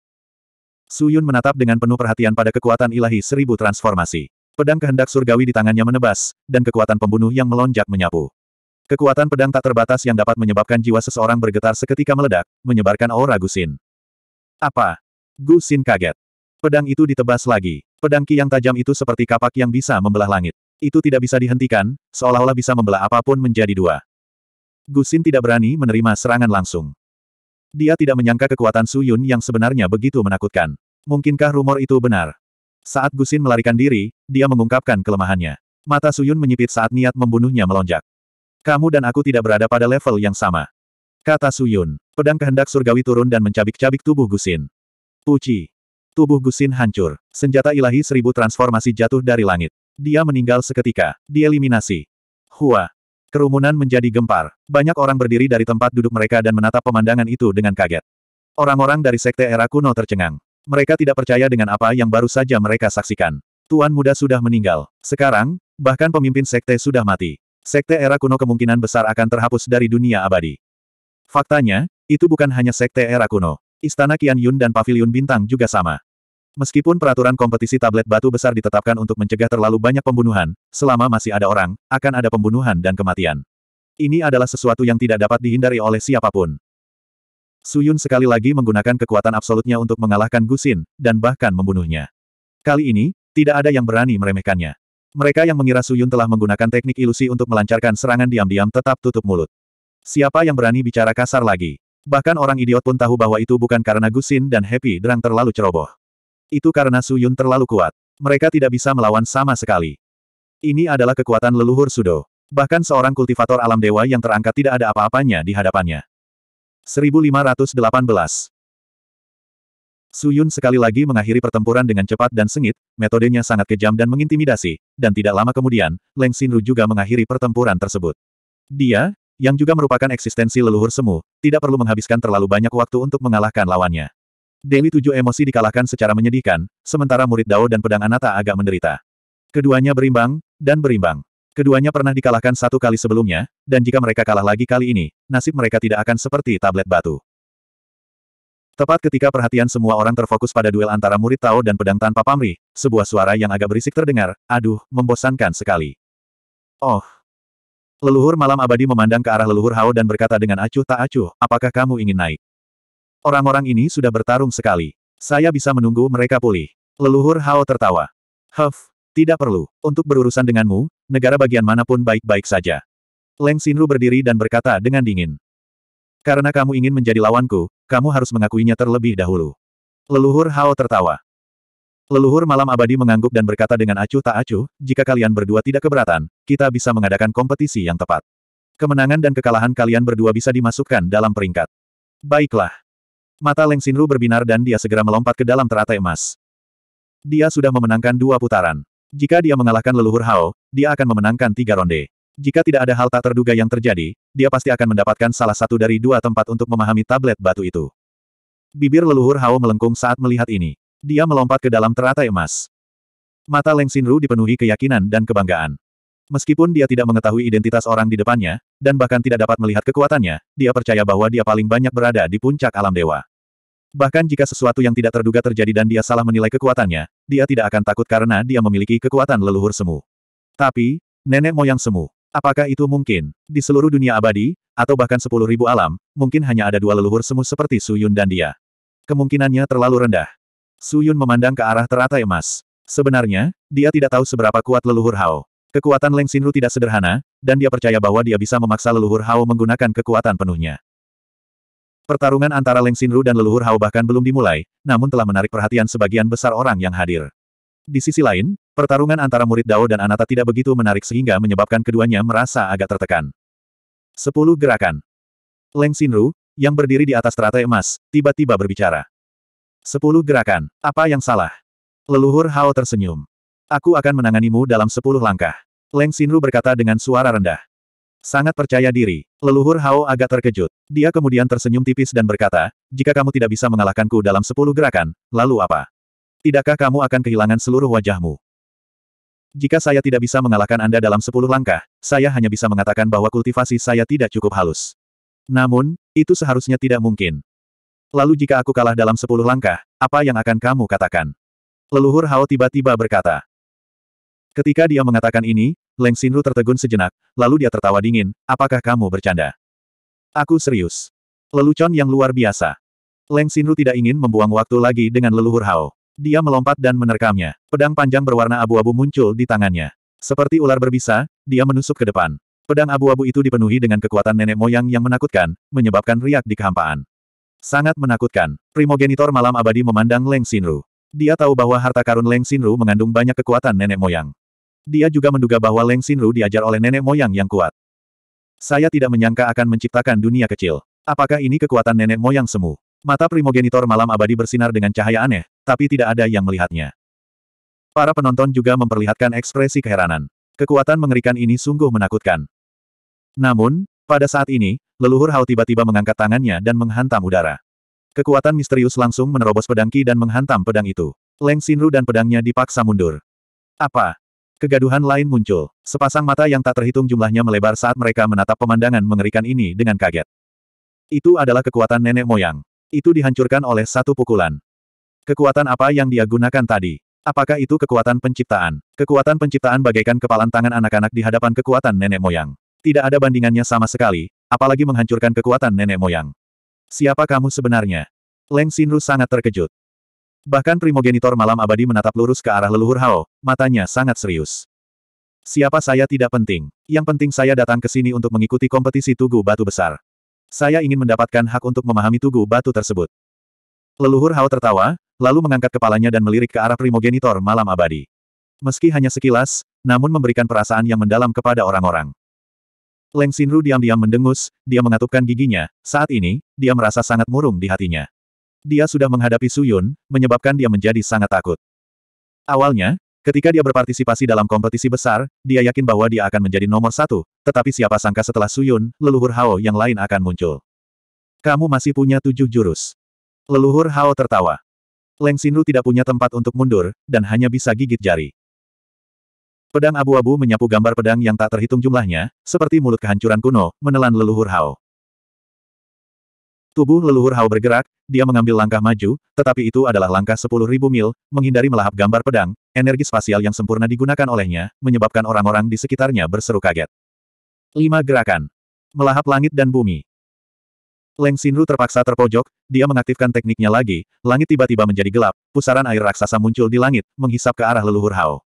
Suyun menatap dengan penuh perhatian pada kekuatan ilahi seribu transformasi. Pedang kehendak surgawi di tangannya menebas, dan kekuatan pembunuh yang melonjak menyapu. Kekuatan pedang tak terbatas yang dapat menyebabkan jiwa seseorang bergetar seketika meledak, menyebarkan aura Gusin. Apa? Gusin kaget. Pedang itu ditebas lagi. Pedang ki yang tajam itu seperti kapak yang bisa membelah langit. Itu tidak bisa dihentikan, seolah-olah bisa membelah apapun menjadi dua. Gusin tidak berani menerima serangan langsung. Dia tidak menyangka kekuatan Su Yun yang sebenarnya begitu menakutkan. Mungkinkah rumor itu benar? Saat Gusin melarikan diri, dia mengungkapkan kelemahannya. Mata Su Yun menyipit saat niat membunuhnya melonjak. Kamu dan aku tidak berada pada level yang sama. Kata Su Yun. Pedang kehendak surgawi turun dan mencabik-cabik tubuh Gusin. Puci. Tubuh Gusin hancur. Senjata ilahi seribu transformasi jatuh dari langit. Dia meninggal seketika. Dieliminasi. Hua. Kerumunan menjadi gempar. Banyak orang berdiri dari tempat duduk mereka dan menatap pemandangan itu dengan kaget. Orang-orang dari sekte era kuno tercengang. Mereka tidak percaya dengan apa yang baru saja mereka saksikan. Tuan muda sudah meninggal. Sekarang, bahkan pemimpin sekte sudah mati. Sekte era kuno kemungkinan besar akan terhapus dari dunia abadi. Faktanya, itu bukan hanya sekte era kuno. Istana Qian Yun dan Paviliun Bintang juga sama. Meskipun peraturan kompetisi tablet batu besar ditetapkan untuk mencegah terlalu banyak pembunuhan, selama masih ada orang, akan ada pembunuhan dan kematian. Ini adalah sesuatu yang tidak dapat dihindari oleh siapapun. Suyun sekali lagi menggunakan kekuatan absolutnya untuk mengalahkan Gusin, dan bahkan membunuhnya. Kali ini, tidak ada yang berani meremehkannya. Mereka yang mengira Suyun telah menggunakan teknik ilusi untuk melancarkan serangan diam-diam tetap tutup mulut. Siapa yang berani bicara kasar lagi? Bahkan orang idiot pun tahu bahwa itu bukan karena Gusin dan Happy Drang terlalu ceroboh. Itu karena Su Yun terlalu kuat. Mereka tidak bisa melawan sama sekali. Ini adalah kekuatan leluhur Sudo. Bahkan seorang kultivator alam dewa yang terangkat tidak ada apa-apanya di hadapannya. 1518 Su Yun sekali lagi mengakhiri pertempuran dengan cepat dan sengit, metodenya sangat kejam dan mengintimidasi, dan tidak lama kemudian, Leng Xinru juga mengakhiri pertempuran tersebut. Dia, yang juga merupakan eksistensi leluhur semu, tidak perlu menghabiskan terlalu banyak waktu untuk mengalahkan lawannya. Dewi Tujuh Emosi dikalahkan secara menyedihkan, sementara murid Dao dan pedang Anata agak menderita. Keduanya berimbang, dan berimbang. Keduanya pernah dikalahkan satu kali sebelumnya, dan jika mereka kalah lagi kali ini, nasib mereka tidak akan seperti tablet batu. Tepat ketika perhatian semua orang terfokus pada duel antara murid Tao dan pedang tanpa pamri, sebuah suara yang agak berisik terdengar, aduh, membosankan sekali. Oh. Leluhur malam abadi memandang ke arah leluhur Hao dan berkata dengan acuh tak acuh, apakah kamu ingin naik? Orang-orang ini sudah bertarung sekali. Saya bisa menunggu mereka pulih. Leluhur Hao tertawa. Huff, tidak perlu. Untuk berurusan denganmu, negara bagian manapun baik-baik saja. Leng Xinru berdiri dan berkata dengan dingin. Karena kamu ingin menjadi lawanku, kamu harus mengakuinya terlebih dahulu. Leluhur Hao tertawa. Leluhur malam abadi mengangguk dan berkata dengan acuh tak acuh, jika kalian berdua tidak keberatan, kita bisa mengadakan kompetisi yang tepat. Kemenangan dan kekalahan kalian berdua bisa dimasukkan dalam peringkat. Baiklah. Mata Leng Xinru berbinar dan dia segera melompat ke dalam teratai emas. Dia sudah memenangkan dua putaran. Jika dia mengalahkan leluhur Hao, dia akan memenangkan tiga ronde. Jika tidak ada hal tak terduga yang terjadi, dia pasti akan mendapatkan salah satu dari dua tempat untuk memahami tablet batu itu. Bibir leluhur Hao melengkung saat melihat ini. Dia melompat ke dalam teratai emas. Mata Leng Xinru dipenuhi keyakinan dan kebanggaan. Meskipun dia tidak mengetahui identitas orang di depannya, dan bahkan tidak dapat melihat kekuatannya, dia percaya bahwa dia paling banyak berada di puncak alam dewa. Bahkan jika sesuatu yang tidak terduga terjadi dan dia salah menilai kekuatannya, dia tidak akan takut karena dia memiliki kekuatan leluhur semu. Tapi, nenek moyang semu, apakah itu mungkin? Di seluruh dunia abadi, atau bahkan sepuluh ribu alam, mungkin hanya ada dua leluhur semu seperti Su Yun dan dia. Kemungkinannya terlalu rendah. Su Yun memandang ke arah teratai emas. Sebenarnya, dia tidak tahu seberapa kuat leluhur Hao. Kekuatan Leng Xinru tidak sederhana, dan dia percaya bahwa dia bisa memaksa leluhur Hao menggunakan kekuatan penuhnya. Pertarungan antara Leng Xinru dan leluhur Hao bahkan belum dimulai, namun telah menarik perhatian sebagian besar orang yang hadir. Di sisi lain, pertarungan antara murid Dao dan Anata tidak begitu menarik sehingga menyebabkan keduanya merasa agak tertekan. Sepuluh gerakan. Leng Xinru, yang berdiri di atas teratai emas, tiba-tiba berbicara. Sepuluh gerakan. Apa yang salah? Leluhur Hao tersenyum. Aku akan menanganimu dalam sepuluh langkah. Leng Xinru berkata dengan suara rendah. Sangat percaya diri. Leluhur Hao agak terkejut. Dia kemudian tersenyum tipis dan berkata, jika kamu tidak bisa mengalahkanku dalam sepuluh gerakan, lalu apa? Tidakkah kamu akan kehilangan seluruh wajahmu? Jika saya tidak bisa mengalahkan Anda dalam sepuluh langkah, saya hanya bisa mengatakan bahwa kultivasi saya tidak cukup halus. Namun, itu seharusnya tidak mungkin. Lalu jika aku kalah dalam sepuluh langkah, apa yang akan kamu katakan? Leluhur Hao tiba-tiba berkata. Ketika dia mengatakan ini, Leng Xinru tertegun sejenak, lalu dia tertawa dingin, apakah kamu bercanda? Aku serius. Lelucon yang luar biasa. Leng Xinru tidak ingin membuang waktu lagi dengan leluhur Hao. Dia melompat dan menerkamnya. Pedang panjang berwarna abu-abu muncul di tangannya. Seperti ular berbisa, dia menusuk ke depan. Pedang abu-abu itu dipenuhi dengan kekuatan nenek moyang yang menakutkan, menyebabkan riak di kehampaan. Sangat menakutkan. Primogenitor malam abadi memandang Leng Xinru. Dia tahu bahwa harta karun Leng Xinru mengandung banyak kekuatan nenek moyang. Dia juga menduga bahwa Leng Xinru diajar oleh nenek moyang yang kuat. Saya tidak menyangka akan menciptakan dunia kecil. Apakah ini kekuatan nenek moyang semu? Mata primogenitor malam abadi bersinar dengan cahaya aneh, tapi tidak ada yang melihatnya. Para penonton juga memperlihatkan ekspresi keheranan. Kekuatan mengerikan ini sungguh menakutkan. Namun, pada saat ini, leluhur Hao tiba-tiba mengangkat tangannya dan menghantam udara. Kekuatan misterius langsung menerobos pedang Ki dan menghantam pedang itu. Leng Sinru dan pedangnya dipaksa mundur. Apa? Kegaduhan lain muncul. Sepasang mata yang tak terhitung jumlahnya melebar saat mereka menatap pemandangan mengerikan ini dengan kaget. Itu adalah kekuatan nenek moyang. Itu dihancurkan oleh satu pukulan. Kekuatan apa yang dia gunakan tadi? Apakah itu kekuatan penciptaan? Kekuatan penciptaan bagaikan kepalan tangan anak-anak di hadapan kekuatan nenek moyang. Tidak ada bandingannya sama sekali, apalagi menghancurkan kekuatan nenek moyang. Siapa kamu sebenarnya? Leng Sinru sangat terkejut. Bahkan primogenitor malam abadi menatap lurus ke arah leluhur Hao, matanya sangat serius. Siapa saya tidak penting. Yang penting saya datang ke sini untuk mengikuti kompetisi Tugu Batu Besar. Saya ingin mendapatkan hak untuk memahami Tugu Batu tersebut. Leluhur Hao tertawa, lalu mengangkat kepalanya dan melirik ke arah primogenitor malam abadi. Meski hanya sekilas, namun memberikan perasaan yang mendalam kepada orang-orang. Leng Sinru diam-diam mendengus, dia mengatupkan giginya, saat ini, dia merasa sangat murung di hatinya dia sudah menghadapi Suyun, menyebabkan dia menjadi sangat takut. Awalnya, ketika dia berpartisipasi dalam kompetisi besar, dia yakin bahwa dia akan menjadi nomor satu, tetapi siapa sangka setelah Suyun, leluhur Hao yang lain akan muncul. Kamu masih punya tujuh jurus. Leluhur Hao tertawa. Leng Xinru tidak punya tempat untuk mundur, dan hanya bisa gigit jari. Pedang abu-abu menyapu gambar pedang yang tak terhitung jumlahnya, seperti mulut kehancuran kuno, menelan leluhur Hao. Tubuh leluhur Hao bergerak, dia mengambil langkah maju, tetapi itu adalah langkah sepuluh ribu mil, menghindari melahap gambar pedang, energi spasial yang sempurna digunakan olehnya, menyebabkan orang-orang di sekitarnya berseru kaget. Lima gerakan. Melahap langit dan bumi. Leng Xinru terpaksa terpojok, dia mengaktifkan tekniknya lagi, langit tiba-tiba menjadi gelap, pusaran air raksasa muncul di langit, menghisap ke arah leluhur Hao.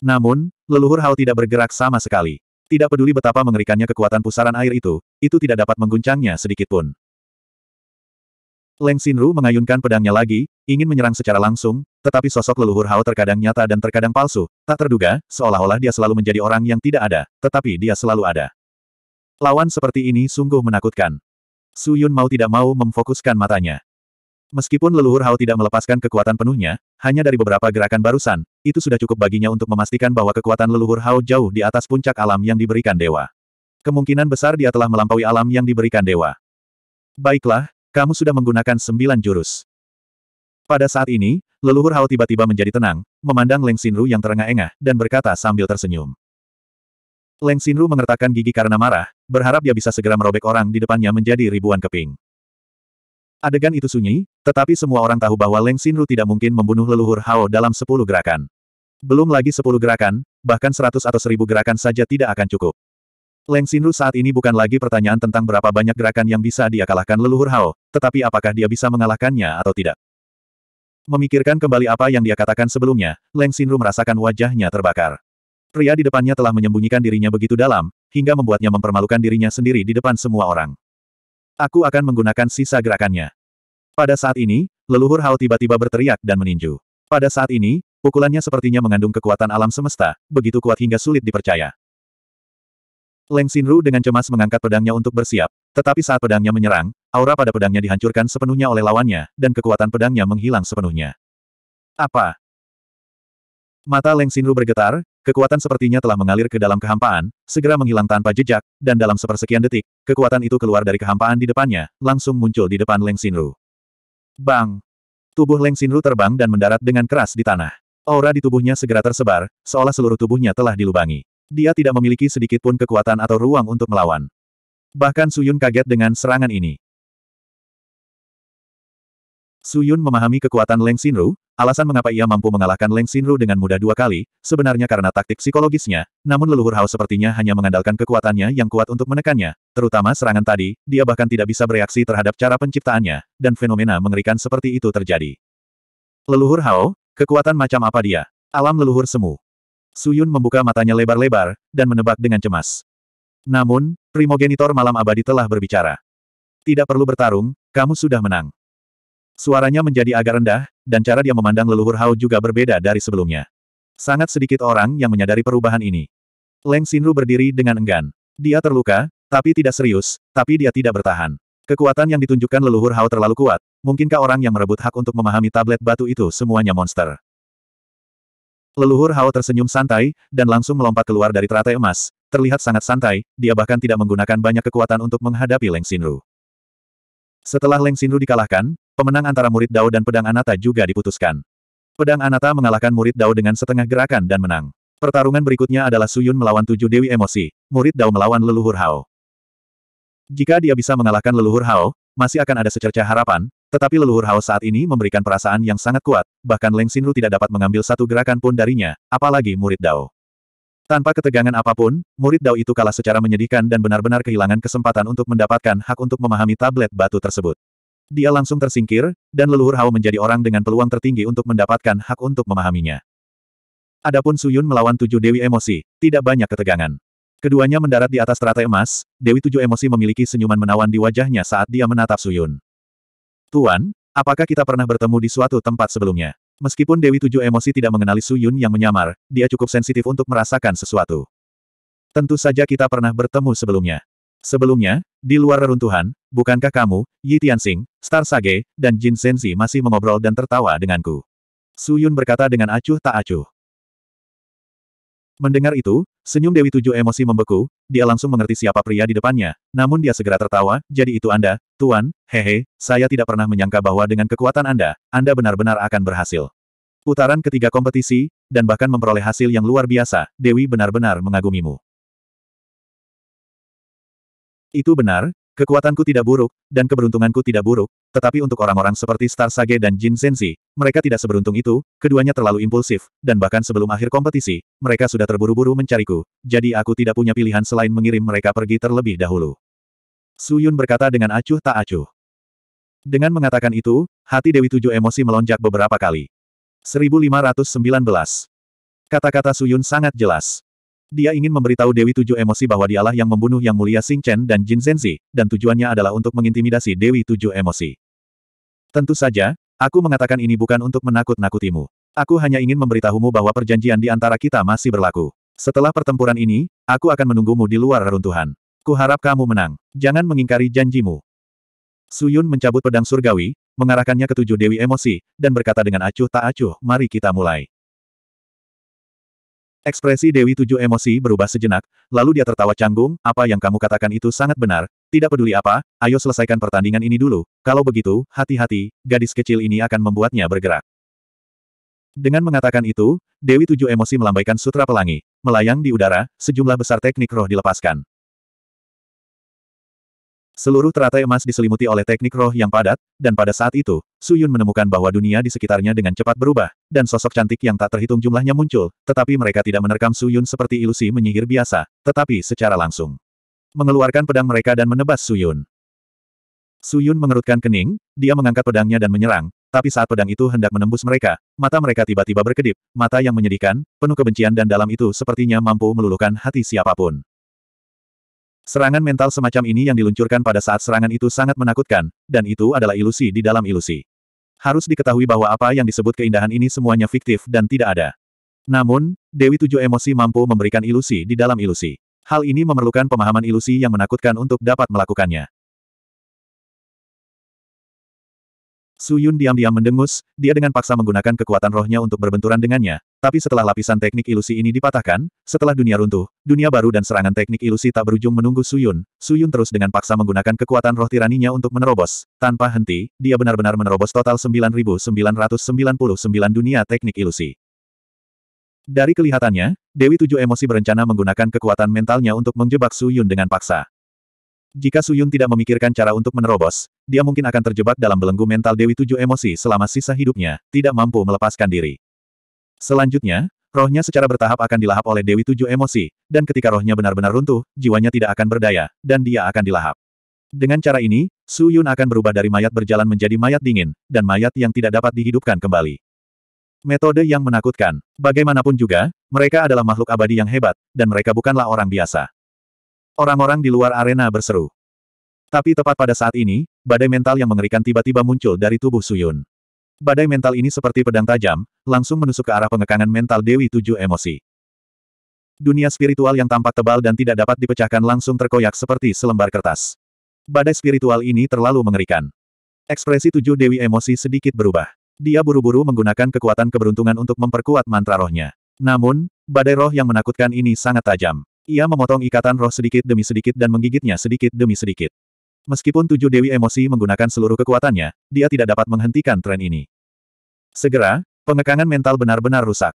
Namun, leluhur Hao tidak bergerak sama sekali. Tidak peduli betapa mengerikannya kekuatan pusaran air itu, itu tidak dapat mengguncangnya sedikitpun. Leng Xinru mengayunkan pedangnya lagi, ingin menyerang secara langsung, tetapi sosok leluhur Hao terkadang nyata dan terkadang palsu, tak terduga, seolah-olah dia selalu menjadi orang yang tidak ada, tetapi dia selalu ada. Lawan seperti ini sungguh menakutkan. Su Yun mau tidak mau memfokuskan matanya. Meskipun leluhur Hao tidak melepaskan kekuatan penuhnya, hanya dari beberapa gerakan barusan, itu sudah cukup baginya untuk memastikan bahwa kekuatan leluhur Hao jauh di atas puncak alam yang diberikan dewa. Kemungkinan besar dia telah melampaui alam yang diberikan dewa. Baiklah, kamu sudah menggunakan sembilan jurus. Pada saat ini, leluhur Hao tiba-tiba menjadi tenang, memandang Leng Xinru yang terengah-engah, dan berkata sambil tersenyum. Leng Xinru mengertakkan gigi karena marah, berharap dia bisa segera merobek orang di depannya menjadi ribuan keping. Adegan itu sunyi, tetapi semua orang tahu bahwa Leng Xinru tidak mungkin membunuh leluhur Hao dalam sepuluh gerakan. Belum lagi sepuluh gerakan, bahkan seratus atau seribu gerakan saja tidak akan cukup. Leng Xinru saat ini bukan lagi pertanyaan tentang berapa banyak gerakan yang bisa dia kalahkan leluhur Hao, tetapi apakah dia bisa mengalahkannya atau tidak. Memikirkan kembali apa yang dia katakan sebelumnya, Leng Xinru merasakan wajahnya terbakar. Pria di depannya telah menyembunyikan dirinya begitu dalam, hingga membuatnya mempermalukan dirinya sendiri di depan semua orang. Aku akan menggunakan sisa gerakannya. Pada saat ini, leluhur Hao tiba-tiba berteriak dan meninju. Pada saat ini, pukulannya sepertinya mengandung kekuatan alam semesta, begitu kuat hingga sulit dipercaya. Leng Xinru dengan cemas mengangkat pedangnya untuk bersiap. Tetapi saat pedangnya menyerang, aura pada pedangnya dihancurkan sepenuhnya oleh lawannya, dan kekuatan pedangnya menghilang sepenuhnya. Apa? Mata Leng Xinru bergetar, kekuatan sepertinya telah mengalir ke dalam kehampaan, segera menghilang tanpa jejak, dan dalam sepersekian detik, kekuatan itu keluar dari kehampaan di depannya, langsung muncul di depan Leng Xinru. Bang! Tubuh Leng Xinru terbang dan mendarat dengan keras di tanah. Aura di tubuhnya segera tersebar, seolah seluruh tubuhnya telah dilubangi. Dia tidak memiliki sedikit pun kekuatan atau ruang untuk melawan. Bahkan Suyun kaget dengan serangan ini. Suyun memahami kekuatan Leng Xinru, alasan mengapa ia mampu mengalahkan Leng Xinru dengan mudah dua kali, sebenarnya karena taktik psikologisnya, namun leluhur Hao sepertinya hanya mengandalkan kekuatannya yang kuat untuk menekannya, terutama serangan tadi, dia bahkan tidak bisa bereaksi terhadap cara penciptaannya, dan fenomena mengerikan seperti itu terjadi. Leluhur Hao, kekuatan macam apa dia? Alam leluhur semu. Suyun membuka matanya lebar-lebar, dan menebak dengan cemas. Namun, primogenitor malam abadi telah berbicara. Tidak perlu bertarung, kamu sudah menang. Suaranya menjadi agak rendah, dan cara dia memandang leluhur Hao juga berbeda dari sebelumnya. Sangat sedikit orang yang menyadari perubahan ini. Leng Xinru berdiri dengan enggan. Dia terluka, tapi tidak serius, tapi dia tidak bertahan. Kekuatan yang ditunjukkan leluhur Hao terlalu kuat, mungkinkah orang yang merebut hak untuk memahami tablet batu itu semuanya monster? Leluhur Hao tersenyum santai, dan langsung melompat keluar dari teratai emas. Terlihat sangat santai, dia bahkan tidak menggunakan banyak kekuatan untuk menghadapi Leng Xinru. Setelah Leng Xinru dikalahkan, pemenang antara murid Dao dan pedang Anata juga diputuskan. Pedang Anata mengalahkan murid Dao dengan setengah gerakan dan menang. Pertarungan berikutnya adalah Suyun melawan tujuh Dewi Emosi, murid Dao melawan leluhur Hao. Jika dia bisa mengalahkan leluhur Hao, masih akan ada secerca harapan, tetapi leluhur Hao saat ini memberikan perasaan yang sangat kuat, bahkan Leng Xinru tidak dapat mengambil satu gerakan pun darinya, apalagi murid Dao. Tanpa ketegangan apapun, murid Dao itu kalah secara menyedihkan dan benar-benar kehilangan kesempatan untuk mendapatkan hak untuk memahami tablet batu tersebut. Dia langsung tersingkir, dan leluhur Hao menjadi orang dengan peluang tertinggi untuk mendapatkan hak untuk memahaminya. Adapun Suyun melawan tujuh Dewi Emosi, tidak banyak ketegangan. Keduanya mendarat di atas teratai emas, Dewi Tujuh Emosi memiliki senyuman menawan di wajahnya saat dia menatap Suyun. Tuan, apakah kita pernah bertemu di suatu tempat sebelumnya? Meskipun Dewi Tujuh Emosi tidak mengenali Su Yun yang menyamar, dia cukup sensitif untuk merasakan sesuatu. Tentu saja kita pernah bertemu sebelumnya. Sebelumnya, di luar reruntuhan, bukankah kamu, Yi Tianxing, Star Sage, dan Jin Senzi masih mengobrol dan tertawa denganku? Su Yun berkata dengan acuh tak acuh. Mendengar itu, Senyum Dewi Tujuh emosi membeku, dia langsung mengerti siapa pria di depannya, namun dia segera tertawa, jadi itu Anda, Tuan, hehe, saya tidak pernah menyangka bahwa dengan kekuatan Anda, Anda benar-benar akan berhasil. Putaran ketiga kompetisi, dan bahkan memperoleh hasil yang luar biasa, Dewi benar-benar mengagumimu. Itu benar, Kekuatanku tidak buruk, dan keberuntunganku tidak buruk, tetapi untuk orang-orang seperti Star Sage dan Jin Sensi, mereka tidak seberuntung itu, keduanya terlalu impulsif, dan bahkan sebelum akhir kompetisi, mereka sudah terburu-buru mencariku, jadi aku tidak punya pilihan selain mengirim mereka pergi terlebih dahulu. Su Yun berkata dengan acuh tak acuh. Dengan mengatakan itu, hati Dewi Tujuh emosi melonjak beberapa kali. 1519. Kata-kata Suyun sangat jelas. Dia ingin memberitahu Dewi Tujuh Emosi bahwa dialah yang membunuh Yang Mulia Xing Chen dan Jin Zhenzi, dan tujuannya adalah untuk mengintimidasi Dewi Tujuh Emosi. Tentu saja, aku mengatakan ini bukan untuk menakut-nakutimu. Aku hanya ingin memberitahumu bahwa perjanjian di antara kita masih berlaku. Setelah pertempuran ini, aku akan menunggumu di luar reruntuhan. Kuharap kamu menang. Jangan mengingkari janjimu. Suyun mencabut pedang surgawi, mengarahkannya ke tujuh dewi emosi, dan berkata dengan acuh tak acuh, mari kita mulai. Ekspresi Dewi Tujuh Emosi berubah sejenak, lalu dia tertawa canggung, apa yang kamu katakan itu sangat benar, tidak peduli apa, ayo selesaikan pertandingan ini dulu, kalau begitu, hati-hati, gadis kecil ini akan membuatnya bergerak. Dengan mengatakan itu, Dewi Tujuh Emosi melambaikan sutra pelangi, melayang di udara, sejumlah besar teknik roh dilepaskan. Seluruh teratai emas diselimuti oleh teknik roh yang padat, dan pada saat itu, Su Yun menemukan bahwa dunia di sekitarnya dengan cepat berubah, dan sosok cantik yang tak terhitung jumlahnya muncul, tetapi mereka tidak menerkam Su Yun seperti ilusi menyihir biasa, tetapi secara langsung. Mengeluarkan pedang mereka dan menebas Su Yun. Su Yun mengerutkan kening, dia mengangkat pedangnya dan menyerang, tapi saat pedang itu hendak menembus mereka, mata mereka tiba-tiba berkedip, mata yang menyedihkan, penuh kebencian dan dalam itu sepertinya mampu meluluhkan hati siapapun. Serangan mental semacam ini yang diluncurkan pada saat serangan itu sangat menakutkan, dan itu adalah ilusi di dalam ilusi. Harus diketahui bahwa apa yang disebut keindahan ini semuanya fiktif dan tidak ada. Namun, Dewi Tujuh Emosi mampu memberikan ilusi di dalam ilusi. Hal ini memerlukan pemahaman ilusi yang menakutkan untuk dapat melakukannya. Su Yun diam-diam mendengus, dia dengan paksa menggunakan kekuatan rohnya untuk berbenturan dengannya, tapi setelah lapisan teknik ilusi ini dipatahkan, setelah dunia runtuh, dunia baru dan serangan teknik ilusi tak berujung menunggu Su Yun. Su Yun terus dengan paksa menggunakan kekuatan roh tiraninya untuk menerobos. Tanpa henti, dia benar-benar menerobos total 9999 dunia teknik ilusi. Dari kelihatannya, Dewi Tujuh Emosi berencana menggunakan kekuatan mentalnya untuk menjebak Su Yun dengan paksa. Jika Suyun tidak memikirkan cara untuk menerobos, dia mungkin akan terjebak dalam belenggu mental Dewi Tujuh Emosi selama sisa hidupnya, tidak mampu melepaskan diri. Selanjutnya, rohnya secara bertahap akan dilahap oleh Dewi Tujuh Emosi, dan ketika rohnya benar-benar runtuh, jiwanya tidak akan berdaya, dan dia akan dilahap. Dengan cara ini, Suyun akan berubah dari mayat berjalan menjadi mayat dingin, dan mayat yang tidak dapat dihidupkan kembali. Metode yang menakutkan. Bagaimanapun juga, mereka adalah makhluk abadi yang hebat, dan mereka bukanlah orang biasa. Orang-orang di luar arena berseru. Tapi tepat pada saat ini, badai mental yang mengerikan tiba-tiba muncul dari tubuh Suyun. Badai mental ini seperti pedang tajam, langsung menusuk ke arah pengekangan mental Dewi Tujuh Emosi. Dunia spiritual yang tampak tebal dan tidak dapat dipecahkan langsung terkoyak seperti selembar kertas. Badai spiritual ini terlalu mengerikan. Ekspresi Tujuh Dewi Emosi sedikit berubah. Dia buru-buru menggunakan kekuatan keberuntungan untuk memperkuat mantra rohnya. Namun, badai roh yang menakutkan ini sangat tajam. Ia memotong ikatan roh sedikit demi sedikit dan menggigitnya sedikit demi sedikit. Meskipun tujuh dewi emosi menggunakan seluruh kekuatannya, dia tidak dapat menghentikan tren ini. Segera, pengekangan mental benar-benar rusak.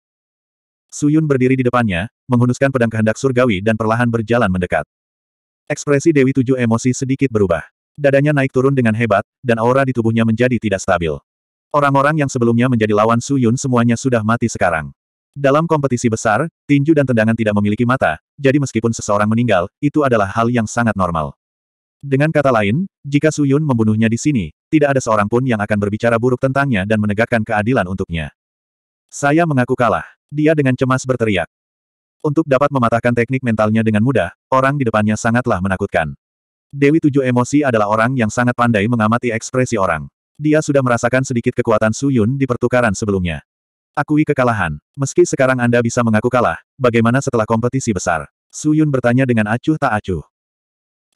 Suyun berdiri di depannya, menghunuskan pedang kehendak surgawi dan perlahan berjalan mendekat. Ekspresi Dewi Tujuh emosi sedikit berubah. Dadanya naik turun dengan hebat, dan aura di tubuhnya menjadi tidak stabil. Orang-orang yang sebelumnya menjadi lawan Suyun semuanya sudah mati sekarang. Dalam kompetisi besar, tinju dan tendangan tidak memiliki mata, jadi meskipun seseorang meninggal, itu adalah hal yang sangat normal. Dengan kata lain, jika Su Yun membunuhnya di sini, tidak ada seorang pun yang akan berbicara buruk tentangnya dan menegakkan keadilan untuknya. Saya mengaku kalah. Dia dengan cemas berteriak. Untuk dapat mematahkan teknik mentalnya dengan mudah, orang di depannya sangatlah menakutkan. Dewi Tujuh Emosi adalah orang yang sangat pandai mengamati ekspresi orang. Dia sudah merasakan sedikit kekuatan Su Yun di pertukaran sebelumnya. Akui kekalahan. Meski sekarang Anda bisa mengaku kalah, bagaimana setelah kompetisi besar? Suyun bertanya dengan acuh tak acuh.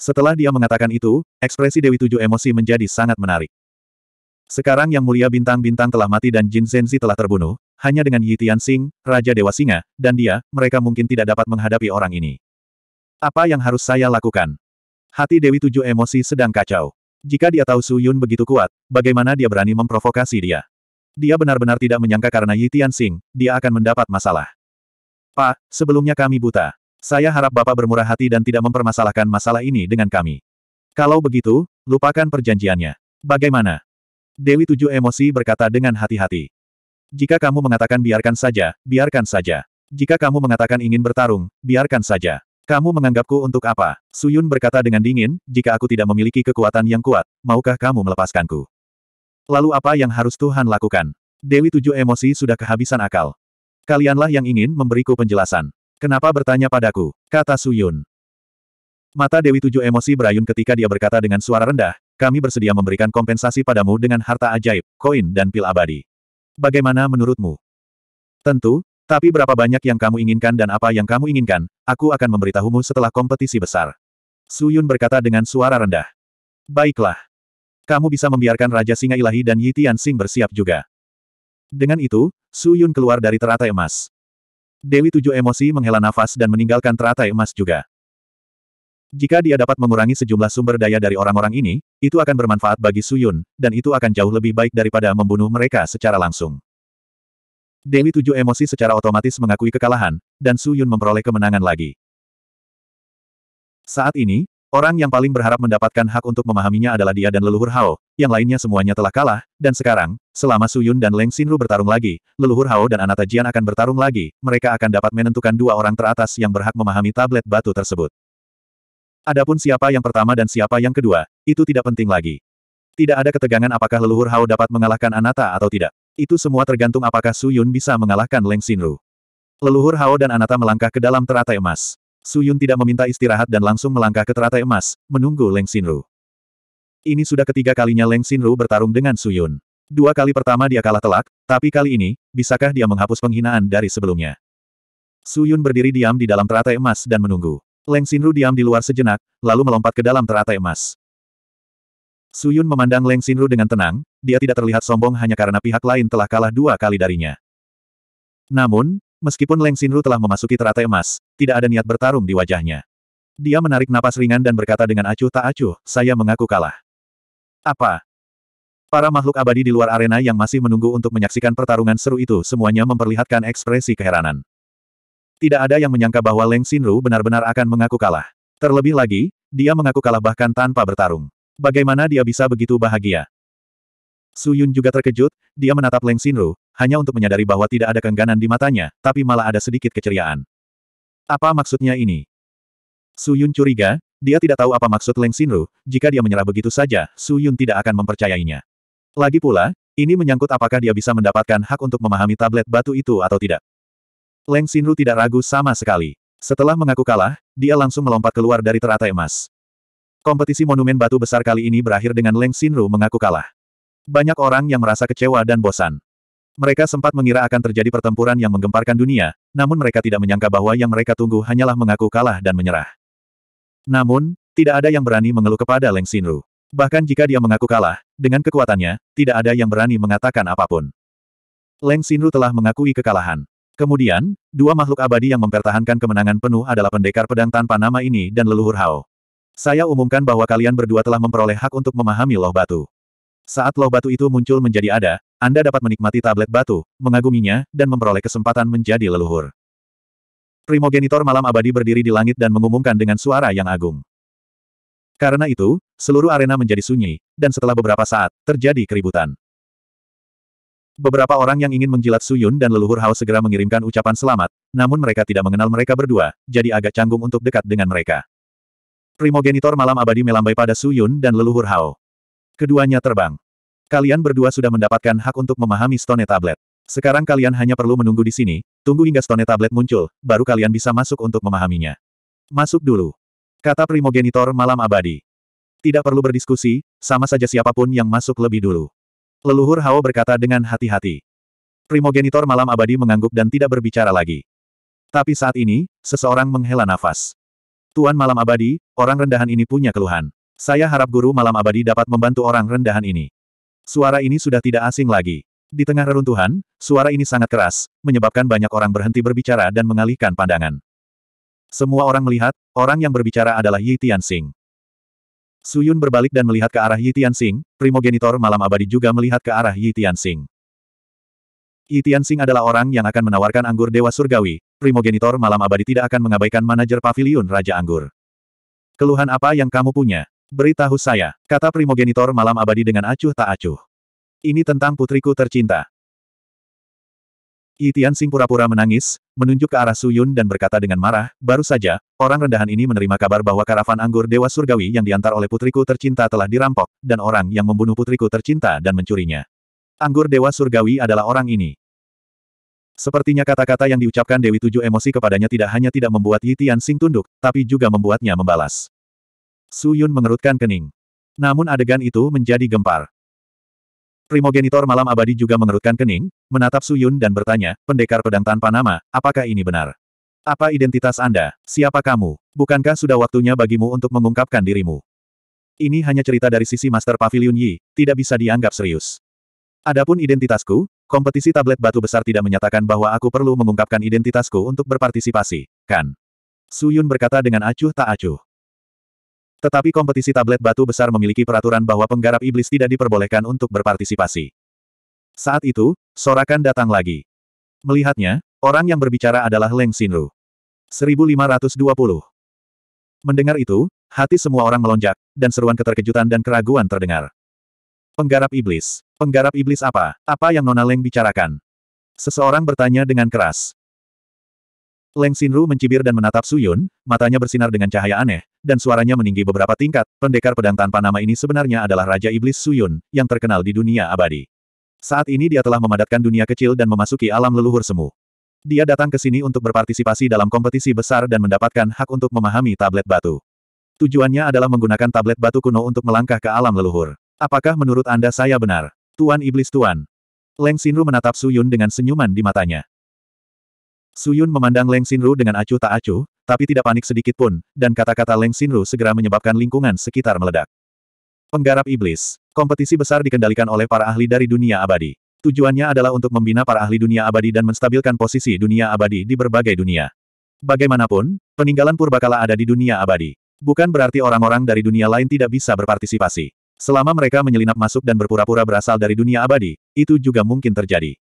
Setelah dia mengatakan itu, ekspresi Dewi Tujuh Emosi menjadi sangat menarik. Sekarang yang mulia bintang-bintang telah mati dan Jin Zenzi telah terbunuh, hanya dengan Yi Tianxing, Raja Dewa Singa, dan dia, mereka mungkin tidak dapat menghadapi orang ini. Apa yang harus saya lakukan? Hati Dewi Tujuh Emosi sedang kacau. Jika dia tahu Su Yun begitu kuat, bagaimana dia berani memprovokasi dia? Dia benar-benar tidak menyangka karena Yi Tianxing, dia akan mendapat masalah. Pak, sebelumnya kami buta. Saya harap Bapak bermurah hati dan tidak mempermasalahkan masalah ini dengan kami. Kalau begitu, lupakan perjanjiannya. Bagaimana? Dewi Tujuh Emosi berkata dengan hati-hati. Jika kamu mengatakan biarkan saja, biarkan saja. Jika kamu mengatakan ingin bertarung, biarkan saja. Kamu menganggapku untuk apa? Suyun berkata dengan dingin, jika aku tidak memiliki kekuatan yang kuat, maukah kamu melepaskanku? Lalu apa yang harus Tuhan lakukan? Dewi tujuh emosi sudah kehabisan akal. Kalianlah yang ingin memberiku penjelasan. Kenapa bertanya padaku? Kata Suyun. Mata Dewi tujuh emosi berayun ketika dia berkata dengan suara rendah, kami bersedia memberikan kompensasi padamu dengan harta ajaib, koin dan pil abadi. Bagaimana menurutmu? Tentu, tapi berapa banyak yang kamu inginkan dan apa yang kamu inginkan, aku akan memberitahumu setelah kompetisi besar. Suyun berkata dengan suara rendah. Baiklah kamu bisa membiarkan Raja Singa Ilahi dan Yi Xing bersiap juga. Dengan itu, Su Yun keluar dari teratai emas. Dewi Tujuh Emosi menghela nafas dan meninggalkan teratai emas juga. Jika dia dapat mengurangi sejumlah sumber daya dari orang-orang ini, itu akan bermanfaat bagi Su Yun, dan itu akan jauh lebih baik daripada membunuh mereka secara langsung. Dewi Tujuh Emosi secara otomatis mengakui kekalahan, dan Su Yun memperoleh kemenangan lagi. Saat ini, Orang yang paling berharap mendapatkan hak untuk memahaminya adalah dia dan leluhur Hao, yang lainnya semuanya telah kalah, dan sekarang, selama Suyun dan Leng Xinru bertarung lagi, leluhur Hao dan Anata Jian akan bertarung lagi, mereka akan dapat menentukan dua orang teratas yang berhak memahami tablet batu tersebut. Adapun siapa yang pertama dan siapa yang kedua, itu tidak penting lagi. Tidak ada ketegangan apakah leluhur Hao dapat mengalahkan Anata atau tidak. Itu semua tergantung apakah Suyun bisa mengalahkan Leng Xinru. Leluhur Hao dan Anata melangkah ke dalam teratai emas. Su Yun tidak meminta istirahat dan langsung melangkah ke teratai emas, menunggu Leng Xinru. Ini sudah ketiga kalinya Leng Xinru bertarung dengan Su Yun. Dua kali pertama dia kalah telak, tapi kali ini, bisakah dia menghapus penghinaan dari sebelumnya? Su Yun berdiri diam di dalam teratai emas dan menunggu. Leng Xinru diam di luar sejenak, lalu melompat ke dalam teratai emas. Su Yun memandang Leng Xinru dengan tenang, dia tidak terlihat sombong hanya karena pihak lain telah kalah dua kali darinya. Namun, Meskipun Leng Xinru telah memasuki teratai emas, tidak ada niat bertarung di wajahnya. Dia menarik napas ringan dan berkata dengan acuh tak acuh, saya mengaku kalah. Apa? Para makhluk abadi di luar arena yang masih menunggu untuk menyaksikan pertarungan seru itu semuanya memperlihatkan ekspresi keheranan. Tidak ada yang menyangka bahwa Leng Xinru benar-benar akan mengaku kalah. Terlebih lagi, dia mengaku kalah bahkan tanpa bertarung. Bagaimana dia bisa begitu bahagia? Su Yun juga terkejut, dia menatap Leng Xinru, hanya untuk menyadari bahwa tidak ada kengganan di matanya, tapi malah ada sedikit keceriaan. Apa maksudnya ini? Su Yun curiga, dia tidak tahu apa maksud Leng Xinru, jika dia menyerah begitu saja, Su Yun tidak akan mempercayainya. Lagi pula, ini menyangkut apakah dia bisa mendapatkan hak untuk memahami tablet batu itu atau tidak. Leng Xinru tidak ragu sama sekali. Setelah mengaku kalah, dia langsung melompat keluar dari teratai emas. Kompetisi monumen batu besar kali ini berakhir dengan Leng Xinru mengaku kalah. Banyak orang yang merasa kecewa dan bosan. Mereka sempat mengira akan terjadi pertempuran yang menggemparkan dunia, namun mereka tidak menyangka bahwa yang mereka tunggu hanyalah mengaku kalah dan menyerah. Namun, tidak ada yang berani mengeluh kepada Leng Xinru. Bahkan jika dia mengaku kalah, dengan kekuatannya, tidak ada yang berani mengatakan apapun. Leng Xinru telah mengakui kekalahan. Kemudian, dua makhluk abadi yang mempertahankan kemenangan penuh adalah pendekar pedang tanpa nama ini dan leluhur Hao. Saya umumkan bahwa kalian berdua telah memperoleh hak untuk memahami loh batu. Saat loh batu itu muncul menjadi ada, anda dapat menikmati tablet batu, mengaguminya, dan memperoleh kesempatan menjadi leluhur. Primogenitor malam abadi berdiri di langit dan mengumumkan dengan suara yang agung. Karena itu, seluruh arena menjadi sunyi, dan setelah beberapa saat, terjadi keributan. Beberapa orang yang ingin menjilat Suyun dan leluhur Hao segera mengirimkan ucapan selamat, namun mereka tidak mengenal mereka berdua, jadi agak canggung untuk dekat dengan mereka. Primogenitor malam abadi melambai pada Suyun dan leluhur Hao. Keduanya terbang. Kalian berdua sudah mendapatkan hak untuk memahami Stone Tablet. Sekarang kalian hanya perlu menunggu di sini, tunggu hingga Stone Tablet muncul, baru kalian bisa masuk untuk memahaminya. Masuk dulu. Kata Primogenitor Malam Abadi. Tidak perlu berdiskusi, sama saja siapapun yang masuk lebih dulu. Leluhur Hao berkata dengan hati-hati. Primogenitor Malam Abadi mengangguk dan tidak berbicara lagi. Tapi saat ini, seseorang menghela nafas. Tuan Malam Abadi, orang rendahan ini punya keluhan. Saya harap guru Malam Abadi dapat membantu orang rendahan ini. Suara ini sudah tidak asing lagi. Di tengah reruntuhan, suara ini sangat keras, menyebabkan banyak orang berhenti berbicara dan mengalihkan pandangan. Semua orang melihat, orang yang berbicara adalah Yi Tianxing. Yun berbalik dan melihat ke arah Yi Tianxing, primogenitor malam abadi juga melihat ke arah Yi Tianxing. Yi Tianxing adalah orang yang akan menawarkan anggur Dewa Surgawi, primogenitor malam abadi tidak akan mengabaikan manajer pavilion Raja Anggur. Keluhan apa yang kamu punya? Beritahu saya, kata primogenitor malam abadi dengan acuh tak acuh. Ini tentang putriku tercinta. Yitian Sing pura-pura menangis, menunjuk ke arah Suyun dan berkata dengan marah, baru saja, orang rendahan ini menerima kabar bahwa karavan anggur Dewa Surgawi yang diantar oleh putriku tercinta telah dirampok, dan orang yang membunuh putriku tercinta dan mencurinya. Anggur Dewa Surgawi adalah orang ini. Sepertinya kata-kata yang diucapkan Dewi Tujuh Emosi kepadanya tidak hanya tidak membuat Yitian Sing tunduk, tapi juga membuatnya membalas. Su Yun mengerutkan kening. Namun adegan itu menjadi gempar. Primogenitor Malam Abadi juga mengerutkan kening, menatap Su Yun dan bertanya, pendekar pedang tanpa nama, apakah ini benar? Apa identitas Anda? Siapa kamu? Bukankah sudah waktunya bagimu untuk mengungkapkan dirimu? Ini hanya cerita dari sisi Master Pavilion Yi, tidak bisa dianggap serius. Adapun identitasku, kompetisi tablet batu besar tidak menyatakan bahwa aku perlu mengungkapkan identitasku untuk berpartisipasi, kan? Su Yun berkata dengan acuh tak acuh. Tetapi kompetisi tablet batu besar memiliki peraturan bahwa penggarap iblis tidak diperbolehkan untuk berpartisipasi. Saat itu, Sorakan datang lagi. Melihatnya, orang yang berbicara adalah Leng Xinru. 1520. Mendengar itu, hati semua orang melonjak, dan seruan keterkejutan dan keraguan terdengar. Penggarap iblis. Penggarap iblis apa? Apa yang Nona Leng bicarakan? Seseorang bertanya dengan keras. Leng Xinru mencibir dan menatap Suyun, matanya bersinar dengan cahaya aneh, dan suaranya meninggi beberapa tingkat, pendekar pedang tanpa nama ini sebenarnya adalah Raja Iblis Suyun, yang terkenal di dunia abadi. Saat ini dia telah memadatkan dunia kecil dan memasuki alam leluhur semu. Dia datang ke sini untuk berpartisipasi dalam kompetisi besar dan mendapatkan hak untuk memahami tablet batu. Tujuannya adalah menggunakan tablet batu kuno untuk melangkah ke alam leluhur. Apakah menurut Anda saya benar? Tuan Iblis Tuan. Leng Xinru menatap Suyun dengan senyuman di matanya. Suyun memandang Leng Xinru dengan acuh tak acuh, tapi tidak panik sedikit pun, dan kata-kata Leng Xinru segera menyebabkan lingkungan sekitar meledak. Penggarap Iblis. Kompetisi besar dikendalikan oleh para ahli dari dunia abadi. Tujuannya adalah untuk membina para ahli dunia abadi dan menstabilkan posisi dunia abadi di berbagai dunia. Bagaimanapun, peninggalan purbakala ada di dunia abadi. Bukan berarti orang-orang dari dunia lain tidak bisa berpartisipasi. Selama mereka menyelinap masuk dan berpura-pura berasal dari dunia abadi, itu juga mungkin terjadi.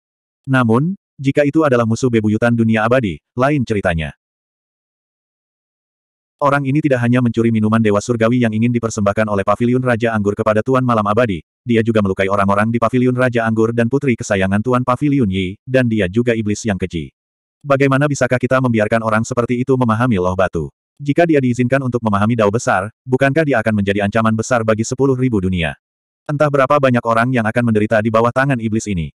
Namun, jika itu adalah musuh bebuyutan dunia abadi, lain ceritanya. Orang ini tidak hanya mencuri minuman Dewa Surgawi yang ingin dipersembahkan oleh Paviliun Raja Anggur kepada Tuan Malam Abadi, dia juga melukai orang-orang di Paviliun Raja Anggur dan putri kesayangan Tuan Paviliun Yi, dan dia juga iblis yang keji. Bagaimana bisakah kita membiarkan orang seperti itu memahami loh batu? Jika dia diizinkan untuk memahami dao besar, bukankah dia akan menjadi ancaman besar bagi sepuluh ribu dunia? Entah berapa banyak orang yang akan menderita di bawah tangan iblis ini.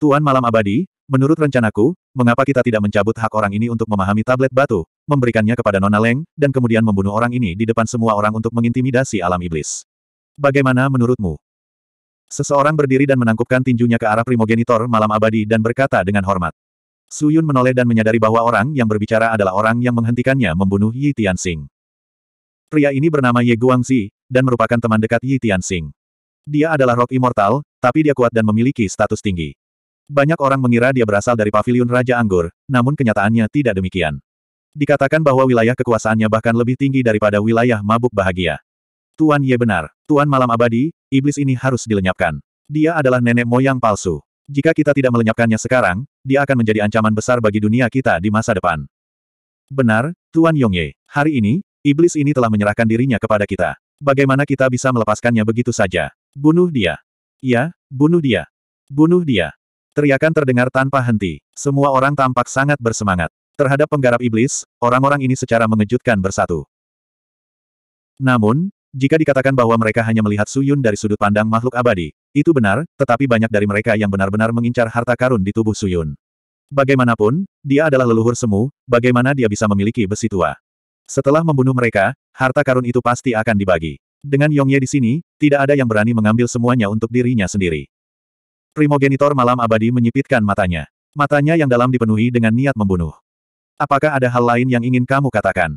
Tuan Malam Abadi, Menurut rencanaku, mengapa kita tidak mencabut hak orang ini untuk memahami tablet batu, memberikannya kepada Nona Leng, dan kemudian membunuh orang ini di depan semua orang untuk mengintimidasi alam iblis? Bagaimana menurutmu? Seseorang berdiri dan menangkupkan tinjunya ke arah primogenitor malam abadi dan berkata dengan hormat. Suyun menoleh dan menyadari bahwa orang yang berbicara adalah orang yang menghentikannya membunuh Yi Tianxing. Pria ini bernama Ye Guangzi, dan merupakan teman dekat Yi Tianxing. Dia adalah rock immortal, tapi dia kuat dan memiliki status tinggi. Banyak orang mengira dia berasal dari Paviliun Raja Anggur, namun kenyataannya tidak demikian. Dikatakan bahwa wilayah kekuasaannya bahkan lebih tinggi daripada wilayah mabuk bahagia. Tuan Ye iya benar, Tuan Malam Abadi, iblis ini harus dilenyapkan. Dia adalah nenek moyang palsu. Jika kita tidak melenyapkannya sekarang, dia akan menjadi ancaman besar bagi dunia kita di masa depan. Benar, Tuan Yongye, hari ini, iblis ini telah menyerahkan dirinya kepada kita. Bagaimana kita bisa melepaskannya begitu saja? Bunuh dia. Ya, bunuh dia. Bunuh dia. Teriakan terdengar tanpa henti. Semua orang tampak sangat bersemangat. Terhadap penggarap iblis, orang-orang ini secara mengejutkan bersatu. Namun, jika dikatakan bahwa mereka hanya melihat Suyun dari sudut pandang makhluk abadi, itu benar, tetapi banyak dari mereka yang benar-benar mengincar harta karun di tubuh Suyun. Bagaimanapun, dia adalah leluhur semu, bagaimana dia bisa memiliki besi tua. Setelah membunuh mereka, harta karun itu pasti akan dibagi. Dengan Yongye di sini, tidak ada yang berani mengambil semuanya untuk dirinya sendiri. Primogenitor malam abadi menyipitkan matanya. Matanya yang dalam dipenuhi dengan niat membunuh. Apakah ada hal lain yang ingin kamu katakan?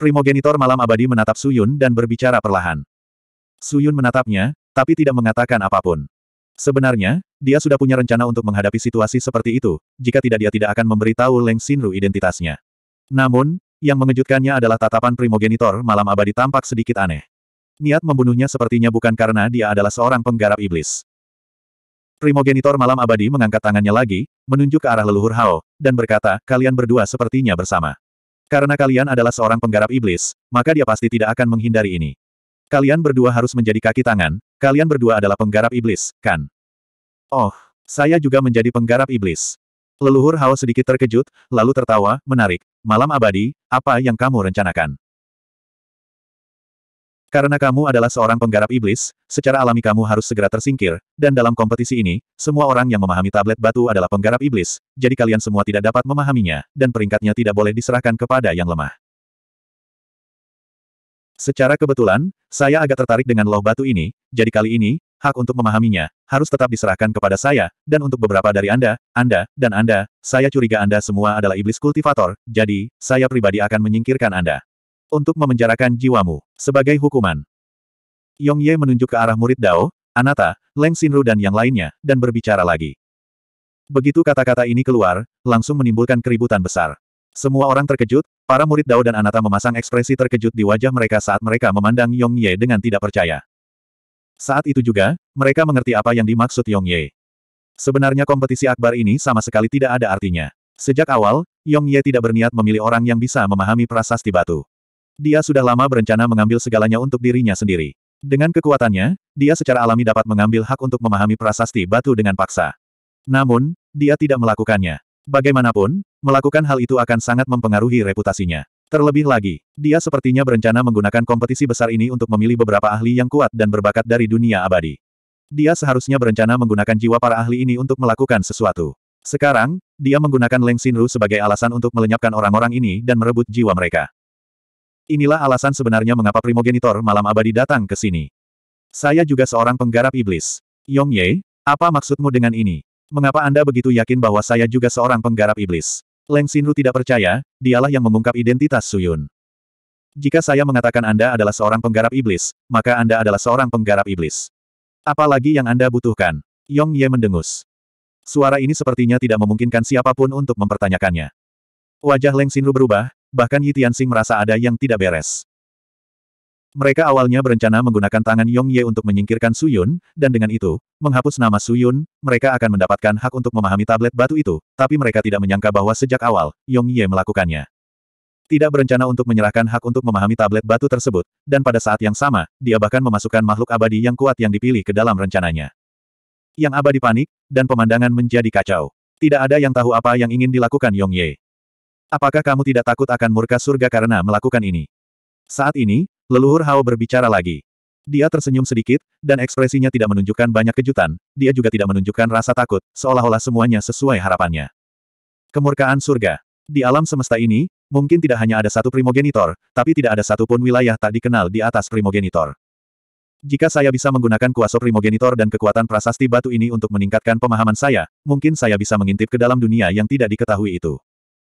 Primogenitor malam abadi menatap Suyun dan berbicara perlahan. Suyun menatapnya, tapi tidak mengatakan apapun. Sebenarnya, dia sudah punya rencana untuk menghadapi situasi seperti itu, jika tidak dia tidak akan memberitahu Leng Xinru identitasnya. Namun, yang mengejutkannya adalah tatapan primogenitor malam abadi tampak sedikit aneh. Niat membunuhnya sepertinya bukan karena dia adalah seorang penggarap iblis. Primogenitor Malam Abadi mengangkat tangannya lagi, menunjuk ke arah leluhur Hao, dan berkata, kalian berdua sepertinya bersama. Karena kalian adalah seorang penggarap iblis, maka dia pasti tidak akan menghindari ini. Kalian berdua harus menjadi kaki tangan, kalian berdua adalah penggarap iblis, kan? Oh, saya juga menjadi penggarap iblis. Leluhur Hao sedikit terkejut, lalu tertawa, menarik. Malam abadi, apa yang kamu rencanakan? Karena kamu adalah seorang penggarap iblis, secara alami kamu harus segera tersingkir, dan dalam kompetisi ini, semua orang yang memahami tablet batu adalah penggarap iblis, jadi kalian semua tidak dapat memahaminya, dan peringkatnya tidak boleh diserahkan kepada yang lemah. Secara kebetulan, saya agak tertarik dengan loh batu ini, jadi kali ini, hak untuk memahaminya, harus tetap diserahkan kepada saya, dan untuk beberapa dari Anda, Anda, dan Anda, saya curiga Anda semua adalah iblis kultivator, jadi, saya pribadi akan menyingkirkan Anda untuk memenjarakan jiwamu, sebagai hukuman. Yong Ye menunjuk ke arah murid Dao, Anata, Leng Xinru dan yang lainnya, dan berbicara lagi. Begitu kata-kata ini keluar, langsung menimbulkan keributan besar. Semua orang terkejut, para murid Dao dan Anata memasang ekspresi terkejut di wajah mereka saat mereka memandang Yong Ye dengan tidak percaya. Saat itu juga, mereka mengerti apa yang dimaksud Yong Ye. Sebenarnya kompetisi akbar ini sama sekali tidak ada artinya. Sejak awal, Yong Ye tidak berniat memilih orang yang bisa memahami prasasti batu. Dia sudah lama berencana mengambil segalanya untuk dirinya sendiri. Dengan kekuatannya, dia secara alami dapat mengambil hak untuk memahami prasasti batu dengan paksa. Namun, dia tidak melakukannya. Bagaimanapun, melakukan hal itu akan sangat mempengaruhi reputasinya. Terlebih lagi, dia sepertinya berencana menggunakan kompetisi besar ini untuk memilih beberapa ahli yang kuat dan berbakat dari dunia abadi. Dia seharusnya berencana menggunakan jiwa para ahli ini untuk melakukan sesuatu. Sekarang, dia menggunakan Leng Sinru sebagai alasan untuk melenyapkan orang-orang ini dan merebut jiwa mereka. Inilah alasan sebenarnya mengapa primogenitor malam abadi datang ke sini. Saya juga seorang penggarap iblis. Yong Ye, apa maksudmu dengan ini? Mengapa Anda begitu yakin bahwa saya juga seorang penggarap iblis? Leng Xinru tidak percaya, dialah yang mengungkap identitas Suyun. Jika saya mengatakan Anda adalah seorang penggarap iblis, maka Anda adalah seorang penggarap iblis. Apalagi yang Anda butuhkan? Yong Ye mendengus. Suara ini sepertinya tidak memungkinkan siapapun untuk mempertanyakannya. Wajah Leng Xinru berubah, bahkan Yi Tianxing merasa ada yang tidak beres. Mereka awalnya berencana menggunakan tangan Yong Ye untuk menyingkirkan Su Yun dan dengan itu, menghapus nama Su Yun, mereka akan mendapatkan hak untuk memahami tablet batu itu, tapi mereka tidak menyangka bahwa sejak awal, Yong Ye melakukannya. Tidak berencana untuk menyerahkan hak untuk memahami tablet batu tersebut, dan pada saat yang sama, dia bahkan memasukkan makhluk abadi yang kuat yang dipilih ke dalam rencananya. Yang abadi panik, dan pemandangan menjadi kacau. Tidak ada yang tahu apa yang ingin dilakukan Yong Ye. Apakah kamu tidak takut akan murka surga karena melakukan ini? Saat ini, leluhur Hao berbicara lagi. Dia tersenyum sedikit, dan ekspresinya tidak menunjukkan banyak kejutan, dia juga tidak menunjukkan rasa takut, seolah-olah semuanya sesuai harapannya. Kemurkaan surga. Di alam semesta ini, mungkin tidak hanya ada satu primogenitor, tapi tidak ada satupun wilayah tak dikenal di atas primogenitor. Jika saya bisa menggunakan kuasa primogenitor dan kekuatan prasasti batu ini untuk meningkatkan pemahaman saya, mungkin saya bisa mengintip ke dalam dunia yang tidak diketahui itu.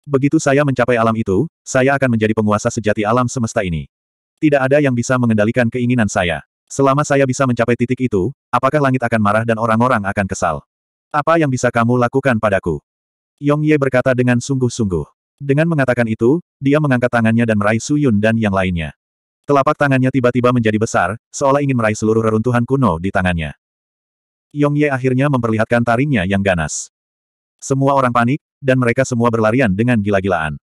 Begitu saya mencapai alam itu, saya akan menjadi penguasa sejati alam semesta ini. Tidak ada yang bisa mengendalikan keinginan saya. Selama saya bisa mencapai titik itu, apakah langit akan marah dan orang-orang akan kesal? Apa yang bisa kamu lakukan padaku? Yong Ye berkata dengan sungguh-sungguh. Dengan mengatakan itu, dia mengangkat tangannya dan meraih Su Yun dan yang lainnya. Telapak tangannya tiba-tiba menjadi besar, seolah ingin meraih seluruh reruntuhan kuno di tangannya. Yong Ye akhirnya memperlihatkan taringnya yang ganas. Semua orang panik, dan mereka semua berlarian dengan gila-gilaan.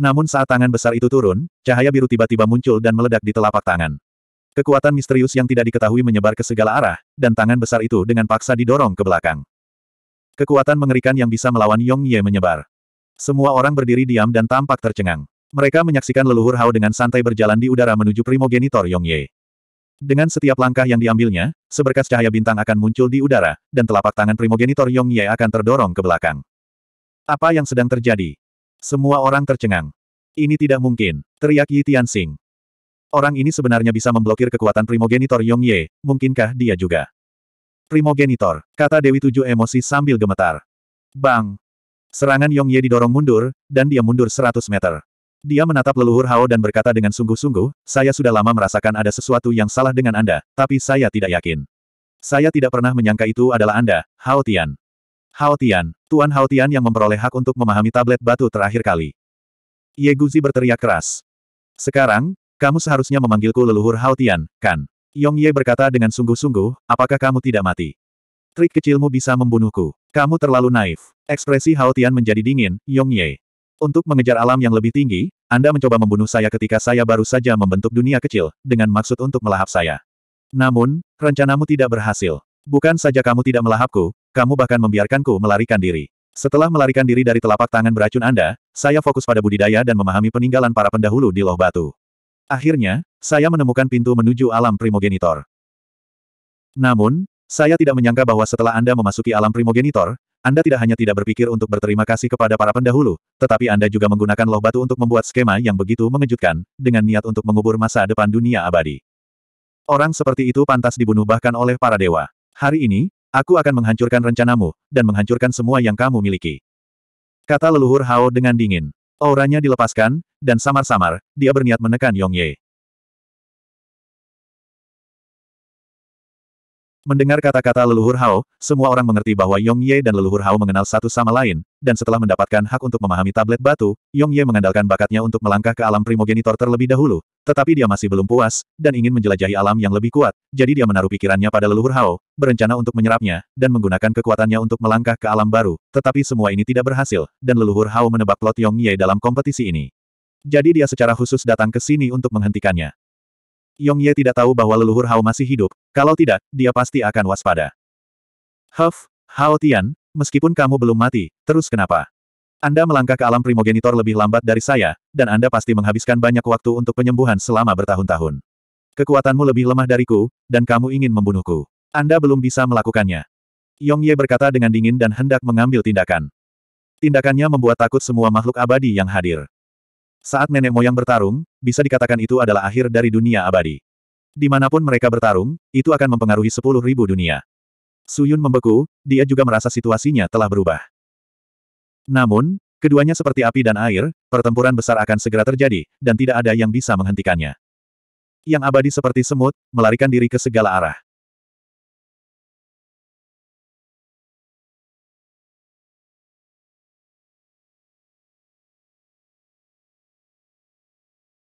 Namun saat tangan besar itu turun, cahaya biru tiba-tiba muncul dan meledak di telapak tangan. Kekuatan misterius yang tidak diketahui menyebar ke segala arah, dan tangan besar itu dengan paksa didorong ke belakang. Kekuatan mengerikan yang bisa melawan Yong Ye menyebar. Semua orang berdiri diam dan tampak tercengang. Mereka menyaksikan leluhur Hao dengan santai berjalan di udara menuju primogenitor Yong Ye. Dengan setiap langkah yang diambilnya, seberkas cahaya bintang akan muncul di udara, dan telapak tangan primogenitor Yong Ye akan terdorong ke belakang. Apa yang sedang terjadi? Semua orang tercengang. Ini tidak mungkin, teriak Yi Tianxing. Orang ini sebenarnya bisa memblokir kekuatan primogenitor Yong Ye, mungkinkah dia juga? Primogenitor, kata Dewi Tujuh emosi sambil gemetar. Bang! Serangan Yong Ye didorong mundur, dan dia mundur 100 meter. Dia menatap leluhur Hao dan berkata dengan sungguh-sungguh, saya sudah lama merasakan ada sesuatu yang salah dengan Anda, tapi saya tidak yakin. Saya tidak pernah menyangka itu adalah Anda, Hao Tian. Haotian, Tuan Haotian yang memperoleh hak untuk memahami tablet batu terakhir kali. Ye Guzi berteriak keras. Sekarang, kamu seharusnya memanggilku leluhur Haotian, kan? Yong Ye berkata dengan sungguh-sungguh, apakah kamu tidak mati? Trik kecilmu bisa membunuhku. Kamu terlalu naif. Ekspresi Haotian menjadi dingin, Yong Ye. Untuk mengejar alam yang lebih tinggi, Anda mencoba membunuh saya ketika saya baru saja membentuk dunia kecil, dengan maksud untuk melahap saya. Namun, rencanamu tidak berhasil. Bukan saja kamu tidak melahapku, kamu bahkan membiarkanku melarikan diri. Setelah melarikan diri dari telapak tangan beracun Anda, saya fokus pada budidaya dan memahami peninggalan para pendahulu di loh batu. Akhirnya, saya menemukan pintu menuju alam primogenitor. Namun, saya tidak menyangka bahwa setelah Anda memasuki alam primogenitor, Anda tidak hanya tidak berpikir untuk berterima kasih kepada para pendahulu, tetapi Anda juga menggunakan loh batu untuk membuat skema yang begitu mengejutkan, dengan niat untuk mengubur masa depan dunia abadi. Orang seperti itu pantas dibunuh bahkan oleh para dewa. Hari ini, Aku akan menghancurkan rencanamu, dan menghancurkan semua yang kamu miliki. Kata leluhur Hao dengan dingin. Auranya dilepaskan, dan samar-samar, dia berniat menekan Yongye. Mendengar kata-kata leluhur Hao, semua orang mengerti bahwa Yong Ye dan leluhur Hao mengenal satu sama lain, dan setelah mendapatkan hak untuk memahami tablet batu, Yong Ye mengandalkan bakatnya untuk melangkah ke alam primogenitor terlebih dahulu, tetapi dia masih belum puas, dan ingin menjelajahi alam yang lebih kuat, jadi dia menaruh pikirannya pada leluhur Hao, berencana untuk menyerapnya, dan menggunakan kekuatannya untuk melangkah ke alam baru, tetapi semua ini tidak berhasil, dan leluhur Hao menebak plot Yong Ye dalam kompetisi ini. Jadi dia secara khusus datang ke sini untuk menghentikannya. Yong Ye tidak tahu bahwa leluhur Hao masih hidup, kalau tidak, dia pasti akan waspada. Huff, Hao Tian, meskipun kamu belum mati, terus kenapa? Anda melangkah ke alam primogenitor lebih lambat dari saya, dan Anda pasti menghabiskan banyak waktu untuk penyembuhan selama bertahun-tahun. Kekuatanmu lebih lemah dariku, dan kamu ingin membunuhku. Anda belum bisa melakukannya. Yong Ye berkata dengan dingin dan hendak mengambil tindakan. Tindakannya membuat takut semua makhluk abadi yang hadir. Saat nenek moyang bertarung, bisa dikatakan itu adalah akhir dari dunia abadi. Dimanapun mereka bertarung, itu akan mempengaruhi sepuluh ribu dunia. Suyun membeku, dia juga merasa situasinya telah berubah. Namun, keduanya seperti api dan air, pertempuran besar akan segera terjadi, dan tidak ada yang bisa menghentikannya. Yang abadi seperti semut, melarikan diri ke segala arah.